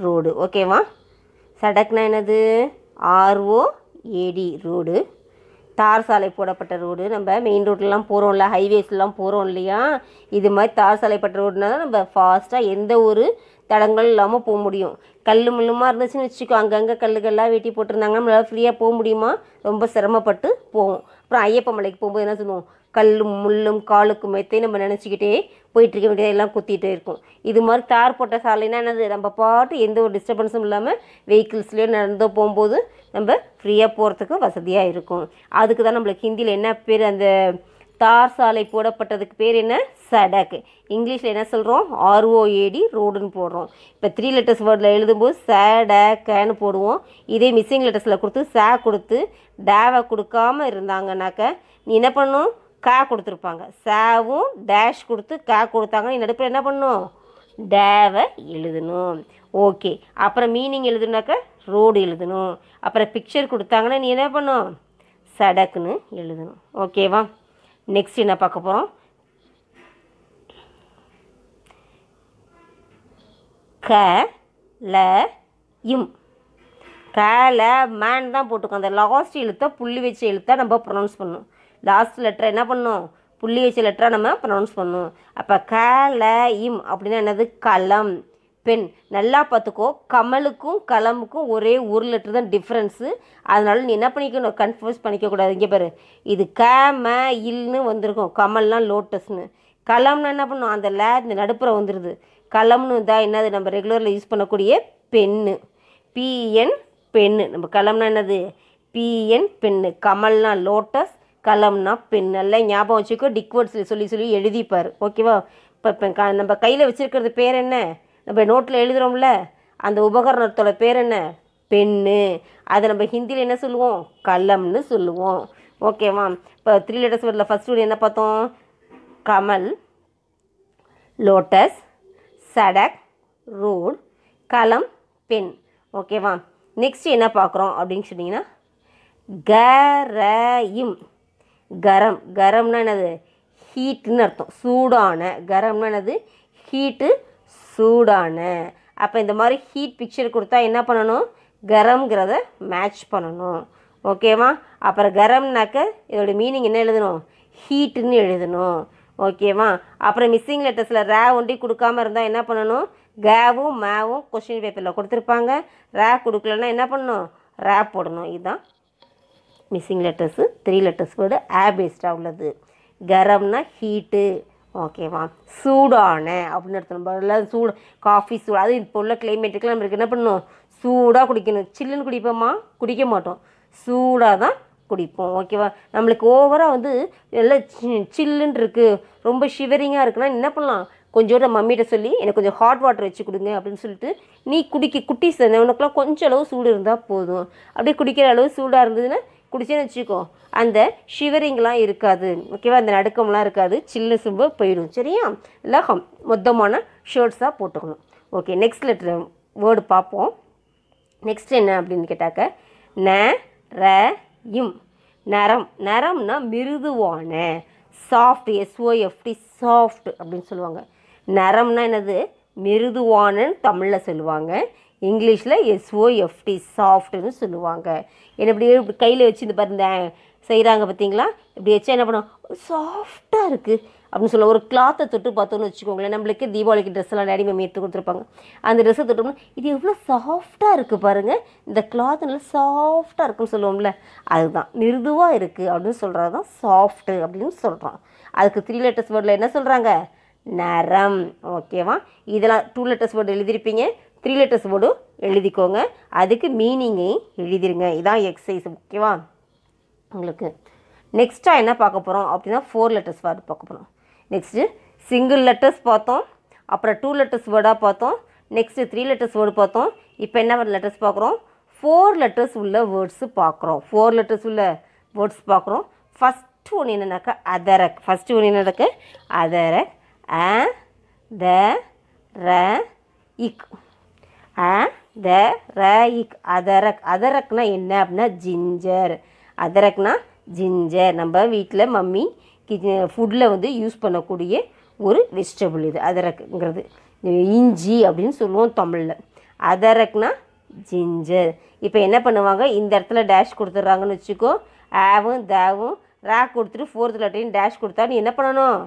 ரோடு ஓகேவா சடக்னா என்னது ஆர்ஓஏடி ரோடு தார் சாலை போடப்பட்ட ரோடு நம்ம மெயின் ரோட்லலாம் போகிறோம்ல ஹைவேஸ்லாம் போகிறோம் இல்லையா இது மாதிரி தார் சாலைப்பட்ட ரோடுனா தான் நம்ம ஃபாஸ்ட்டாக எந்த ஒரு தடங்கள் இல்லாமல் போக முடியும் கல் முள்ளுமா இருந்துச்சுன்னு வச்சுக்கோ அங்கங்கே கல்லுகள்லாம் வெட்டி போட்டிருந்தாங்கன்னா நம்மளால் ஃப்ரீயாக போக முடியுமா ரொம்ப சிரமப்பட்டு போவோம் அப்புறம் ஐயப்ப மலைக்கு போகும்போது என்ன சொல்லுவோம் கல்லும் முள்ளும் காலுக்கும் மெத்தையும் நம்ம நினச்சிக்கிட்டே போயிட்டு இருக்க வேண்டியது எல்லாம் குத்திகிட்டே இருக்கும் இது மாதிரி தார் போட்ட சாலைனா என்னது நம்ம பாட்டு எந்த ஒரு டிஸ்டர்பன்ஸும் இல்லாமல் வெஹிக்கிள்ஸ்லேயே நடந்தோ போகும்போது நம்ம ஃப்ரீயாக போகிறதுக்கு வசதியாக இருக்கும் அதுக்கு தான் நம்மளுக்கு ஹிந்தியில் என்ன பேர் அந்த தார் சாலை போடப்பட்டதுக்கு பேர் என்ன சடக் இங்கிலீஷில் என்ன சொல்கிறோம் ஆர்ஓஏடி ரோடுன்னு போடுறோம் இப்போ த்ரீ லெட்டர்ஸ் வேர்டில் எழுதும்போது சடக்கன்னு போடுவோம் இதே மிஸ்ஸிங் லெட்டர்ஸில் கொடுத்து சே கொடுத்து டேவை கொடுக்காமல் இருந்தாங்கனாக்க நீ என்ன பண்ணும் கா கொடுத்துருப்பாங்க சாவும் டேஷ் கொடுத்து கா கொடுத்தாங்க நடுப்பில் என்ன பண்ணும் டேவை எழுதணும் ஓகே அப்புறம் மீனிங் எழுதுனாக்கா ரோடு எழுதணும் அப்புறம் பிக்சர் கொடுத்தாங்கன்னா நீ என்ன பண்ணும் சடக்குன்னு எழுதணும் ஓகேவா நெக்ஸ்ட் என்ன பார்க்க போகிறோம் க ல இம் க ல மேன் தான் போட்டுக்கோ அந்த லாஸ்ட் எழுத்தை புள்ளி வச்ச எழுத்தை நம்ம ப்ரொனவுன்ஸ் பண்ணணும் லாஸ்ட் லெட்டர் என்ன பண்ணும் புள்ளி வச்ச லெட்டராக நம்ம ப்ரொனவுன்ஸ் பண்ணும் அப்போ க இம் அப்படின்னா என்னது களம் பெண் நல்லா பார்த்துக்கோ கமலுக்கும் கலமுக்கும் ஒரே ஒரு லெட்டர் தான் டிஃப்ரென்ஸு அதனால நீ என்ன பண்ணிக்கணும் கன்ஃபியூஸ் கூடாது இங்கே பாரு இது க ம இல்னு வந்திருக்கும் கமல்னால் லோட்டஸ்னு கலம்னா என்ன பண்ணும் அந்த லே இந்த நடுப்புற வந்துடுது கலம்னு தான் என்னது நம்ம ரெகுலரில் யூஸ் பண்ணக்கூடிய பெண்ணு பிஎன் பெண்ணு நம்ம கலம்னா என்னது பிஎன் பெண்ணு கமல்னா லோட்டஸ் கலம்னா பெண் நல்லா ஞாபகம் வச்சுக்கோ டிக்வர்ட்ஸில் சொல்லி சொல்லி எழுதிப்பார் ஓகேவா இப்போ இப்போ நம்ம கையில் வச்சுருக்கிறது பேர் என்ன நம்ம நோட்டில் எழுதுகிறோம்ல அந்த உபகரணத்தோட பேர் என்ன பெண்ணு அதை நம்ம ஹிந்தியில் என்ன சொல்லுவோம் கலம்னு சொல்லுவோம் ஓகேவா இப்போ த்ரீ லெட்டர்ஸ் வேர்டில் ஃபஸ்ட் வேர்டு என்ன பார்த்தோம் கமல் லோட்டஸ் சடக் ரோடு கலம் பெண் ஓகேவா நெக்ஸ்ட் என்ன பார்க்குறோம் அப்படின்னு சொன்னீங்கன்னா கரையும் கரம் கரம்னா என்னது ஹீட்டுன்னு அர்த்தம் சூடான கரம்னா என்னது ஹீட்டு சூடான அப்போ இந்த மாதிரி ஹீட் பிக்சர் கொடுத்தா என்ன பண்ணணும் கரம்ங்கிறத மேட்ச் பண்ணணும் ஓகேவா அப்புறம் கரம்னாக்க இதோட மீனிங் என்ன எழுதணும் ஹீட்டுன்னு எழுதணும் ஓகேவா அப்புறம் மிஸ்ஸிங் லெட்டர்ஸில் ரே ஒண்டி கொடுக்காம இருந்தால் என்ன பண்ணணும் கேவும் மேவும் கொஷின் பேப்பரில் கொடுத்துருப்பாங்க ரே கொடுக்கலன்னா என்ன பண்ணணும் ரே போடணும் இதுதான் missing letters three letters word ஆ பேஸ்டாக உள்ளது கரம்னா ஹீட்டு ஓகேவா சூடான அப்படின்னு எடுத்து சூடு காஃபி சூடு அது இப்போ உள்ள கிளைமேட்டுக்கெலாம் நம்மளுக்கு என்ன பண்ணணும் சூடாக குடிக்கணும் சில்லுன்னு குடிப்போமா குடிக்க மாட்டோம் சூடாக தான் குடிப்போம் ஓகேவா நம்மளுக்கு ஓவராக வந்து எல்லாம் சில்லுன்னு இருக்குது ரொம்ப ஷிவரிங்காக இருக்குன்னா என்ன பண்ணலாம் கொஞ்சோட மம்மிகிட்ட சொல்லி எனக்கு கொஞ்சம் ஹாட் வாட்டர் வச்சு கொடுங்க அப்படின்னு சொல்லிட்டு நீ குடிக்க குட்டி சேர்ந்த உனக்குலாம் கொஞ்சம் அளவு சூடு இருந்தால் போதும் அப்படியே குடிக்கிற அளவு சூடாக இருந்ததுன்னா குடிச்சேன்னு வச்சுக்கோ அந்த ஷிவரிங்லாம் இருக்காது ஓகேவா அந்த நடுக்கம்லாம் இருக்காது சில்லு சிம்பு போயிடும் சரியா எல்லாம் மொத்தமான ஷர்ட்ஸாக போட்டுக்கணும் ஓகே நெக்ஸ்ட் லெட்டர் வேர்டு பார்ப்போம் நெக்ஸ்ட் என்ன அப்படின்னு கேட்டாக்க ந ர இம் நரம் நரம்னா மிருதுவான சாஃப்ட் எஸ்ஓஎஃப்டி சாஃப்ட் அப்படின்னு சொல்லுவாங்க நரம்னா என்னது மிருதுவானன்னு தமிழில் சொல்லுவாங்க இங்கிலீஷில் எஸ்ஓஎஃப்டி சாஃப்ட்னு சொல்லுவாங்க என்ன இப்படி கையில் வச்சு இந்த பாருந்த செய்கிறாங்க பார்த்தீங்களா இப்படி வச்சா என்ன பண்ணுவோம் சாஃப்டாக இருக்குது அப்படின்னு சொல்ல ஒரு கிளாத்தை தொட்டு பார்த்தோன்னு வச்சுக்கோங்களேன் நம்மளுக்கு தீபாவளிக்கு ட்ரெஸ்லாம் டேடி மம்மி எடுத்து கொடுத்துருப்பாங்க அந்த ட்ரெஸ்ஸை தொட்டோம்னா இது எவ்வளோ சாஃப்டாக இருக்குது பாருங்கள் இந்த கிளாத்து நல்லா சாஃப்டாக இருக்குன்னு சொல்லுவோம்ல அதுதான் மிருதுவாக இருக்குது அப்படின்னு சொல்கிறது தான் சாஃப்ட்டு அப்படின்னு சொல்கிறோம் அதுக்கு த்ரீ லெட்டர்ஸ் வேர்டில் என்ன சொல்கிறாங்க நரம் ஓகேவா இதெல்லாம் டூ லெட்டர்ஸ் வேர்டு எழுதியிருப்பீங்க த்ரீ லெட்டர்ஸ் வேர்டு எழுதிக்கோங்க அதுக்கு மீனிங்கை எழுதிருங்க இதான் எக்ஸசைஸ் ஓகேவா உங்களுக்கு நெக்ஸ்ட்டாக என்ன பார்க்க போகிறோம் அப்படின்னா ஃபோர் லெட்டர்ஸ் வேர்டு பார்க்க போகிறோம் நெக்ஸ்ட்டு சிங்கிள் லெட்டர்ஸ் பார்த்தோம் அப்புறம் டூ லெட்டர்ஸ் வேர்டாக பார்த்தோம் நெக்ஸ்ட்டு த்ரீ லெட்டர்ஸ் வேர்டு பார்த்தோம் இப்போ என்ன லெட்டர்ஸ் பார்க்குறோம் ஃபோர் லெட்டர்ஸ் உள்ள வேர்ட்ஸு பார்க்குறோம் ஃபோர் லெட்டர்ஸ் உள்ள வேர்ட்ஸ் பார்க்குறோம் ஃபஸ்ட்டு ஒன்று என்னென்னாக்கா அதரக் ஃபஸ்ட்டு ஒன்று என்னன்னாக்கா அதரக் அ த ர இக் த ர இக் அதரக் அதரக்னா என்ன அப்படின்னா ஜிஞ்சர் அதரக்னா ஜிஞ்சர் நம்ம வீட்டில் மம்மி ஃபுட்டில் வந்து யூஸ் பண்ணக்கூடிய ஒரு வெஜிடபிள் இது அதரக்குங்கிறது இஞ்சி அப்படின்னு சொல்லுவோம் தமிழில் அதரக்னா ஜிஞ்சர் இப்போ என்ன பண்ணுவாங்க இந்த இடத்துல டேஷ் கொடுத்துட்றாங்கன்னு வச்சுக்கோ ஆவும் தேவும் ரா கொடுத்துட்டு ஃபோர்த்து லெட்டரையும் டேஷ் கொடுத்தா நீ என்ன பண்ணணும்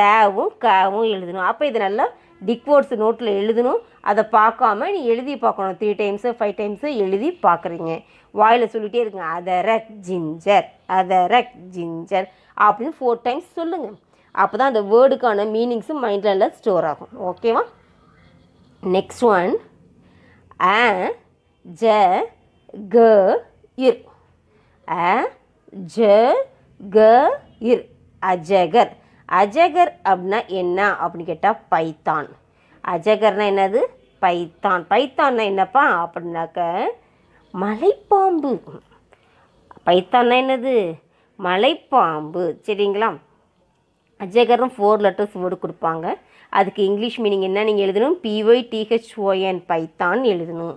தேவும் காவும் எழுதணும் அப்போ இது நல்லா டிக்வோர்ட்ஸ் நோட்டில் எழுதணும் அதை பார்க்காம நீ எழுதி பார்க்கணும் த்ரீ டைம்ஸு ஃபைவ் டைம்ஸு எழுதி பார்க்குறீங்க வாயில் சொல்லிகிட்டே இருக்குங்க அதரக் ஜிஞ்சர் அதரக் ஜிஞ்சர் அப்படின்னு ஃபோர் டைம்ஸ் சொல்லுங்கள் அப்போ தான் அந்த வேர்டுக்கான மீனிங்ஸும் மைண்டில் எல்லாம் ஸ்டோர் ஆகும் ஓகேவா நெக்ஸ்ட் ஒன் ஆ ஜ க இர் அ ஜ க இர் அஜகர் அஜகர் அப்படின்னா என்ன அப்படின்னு கேட்டால் பைத்தான் அஜகர்னா என்னது பைத்தான் பைத்தான்னா என்னப்பா அப்படின்னாக்க மலைப்பாம்பு பைத்தான்னா என்னது மலைப்பாம்பு சரிங்களா அஜகரும் ஃபோர் லெட்டர்ஸ் வேர்டு கொடுப்பாங்க அதுக்கு இங்கிலீஷ் மீனிங் என்ன நீங்கள் எழுதணும் பிஒய் டிஹெச்ஓஎன் பைத்தான் எழுதணும்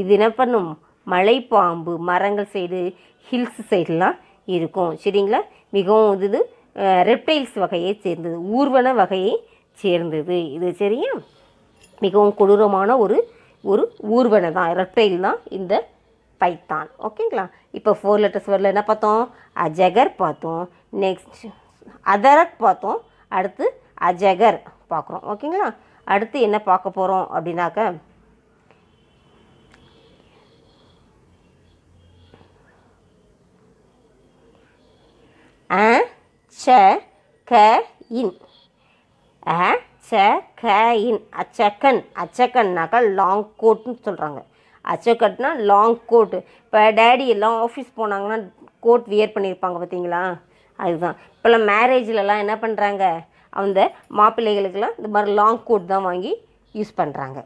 இது என்ன பண்ணும் மலைப்பாம்பு மரங்கள் சைடு ஹில்ஸ் சைடெலாம் இருக்கும் சரிங்களா மிகவும் இது ரெப்டைல்ஸ் வகையை சேர்ந்தது ஊர்வன வகையை சேர்ந்தது இது சரியா மிகவும் கொடூரமான ஒரு ஒரு ஊர்வன தான் ரெப்டைல் தான் இந்த பைத்தான் ஓகேங்களா இப்போ ஃபோர் லெட்டர்ஸ் வரல என்ன பார்த்தோம் அஜகர் பார்த்தோம் நெக்ஸ்ட் அதரக் பார்த்தோம் அடுத்து அஜகர் பார்க்குறோம் ஓகேங்களா அடுத்து என்ன பார்க்க போகிறோம் அப்படின்னாக்க ஆ ச க இன் அ ச க இன் அச்சக்கன் அச்சக்கன்னாக்கா லாங் கோட்னு சொல்கிறாங்க அச்சக்கட்னா லாங் கோட் இப்போ டேடி எல்லாம் ஆஃபீஸ் போனாங்கன்னா கோட் வியர் பண்ணியிருப்பாங்க பார்த்தீங்களா அதுதான் இப்போல்லாம் மேரேஜ்லலாம் என்ன பண்ணுறாங்க அந்த மாப்பிள்ளைகளுக்கெல்லாம் இந்த மாதிரி லாங் கோட் தான் வாங்கி யூஸ் பண்ணுறாங்க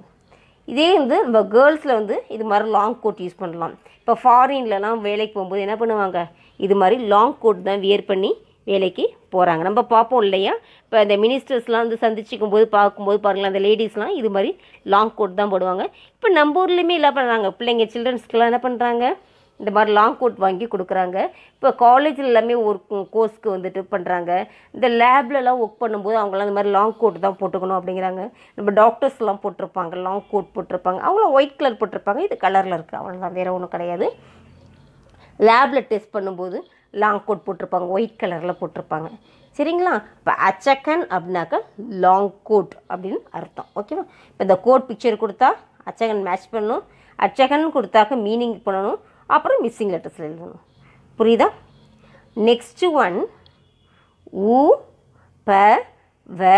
இதே வந்து நம்ம கேர்ள்ஸில் வந்து இது மாதிரி லாங் கோட் யூஸ் பண்ணலாம் இப்போ ஃபாரின்லலாம் வேலைக்கு போகும்போது என்ன பண்ணுவாங்க இது மாதிரி லாங் கோட் தான் வியர் பண்ணி வேலைக்கு போகிறாங்க நம்ம பார்ப்போம் இல்லையா இப்போ இந்த மினிஸ்டர்ஸ்லாம் வந்து சந்திச்சிக்கும் போது பார்க்கும்போது பாருங்களேன் அந்த லேடிஸ்லாம் இது மாதிரி லாங் கோட் தான் போடுவாங்க இப்போ நம்ம ஊர்லேயுமே எல்லாம் பண்ணுறாங்க பிள்ளைங்க சில்ட்ரன்ஸ்க்கெலாம் என்ன பண்ணுறாங்க இந்த மாதிரி லாங் கோட் வாங்கி கொடுக்குறாங்க இப்போ காலேஜில் எல்லாமே ஒரு கோர்ஸ்க்கு வந்துட்டு பண்ணுறாங்க இந்த லேப்லலாம் ஒர்க் பண்ணும்போது அவங்களாம் இந்த மாதிரி லாங் கோட் தான் போட்டுக்கணும் அப்படிங்கிறாங்க நம்ம டாக்டர்ஸ்லாம் போட்டிருப்பாங்க லாங் கோட் போட்டிருப்பாங்க அவங்களாம் ஒயிட் கலர் போட்டிருப்பாங்க இது கலரில் இருக்குது அவங்களாம் வேறு ஒன்றும் கிடையாது லேபில் டெஸ்ட் பண்ணும்போது லாங் கோட் போட்டிருப்பாங்க ஒயிட் கலரில் போட்டிருப்பாங்க சரிங்களா இப்போ அச்சக்கன் அப்படின்னாக்கா லாங் கோட் அப்படின்னு அர்த்தம் ஓகேவா இப்போ இந்த கோட் பிக்சர் கொடுத்தா அச்சகன் மேட்ச் பண்ணணும் அச்சகன் கொடுத்தாக்க மீனிங் பண்ணணும் அப்புறம் மிஸ்ஸிங் லெட்டர்ஸ் எழுதணும் புரியுதா நெக்ஸ்ட்டு ஒன் ஊ ப வ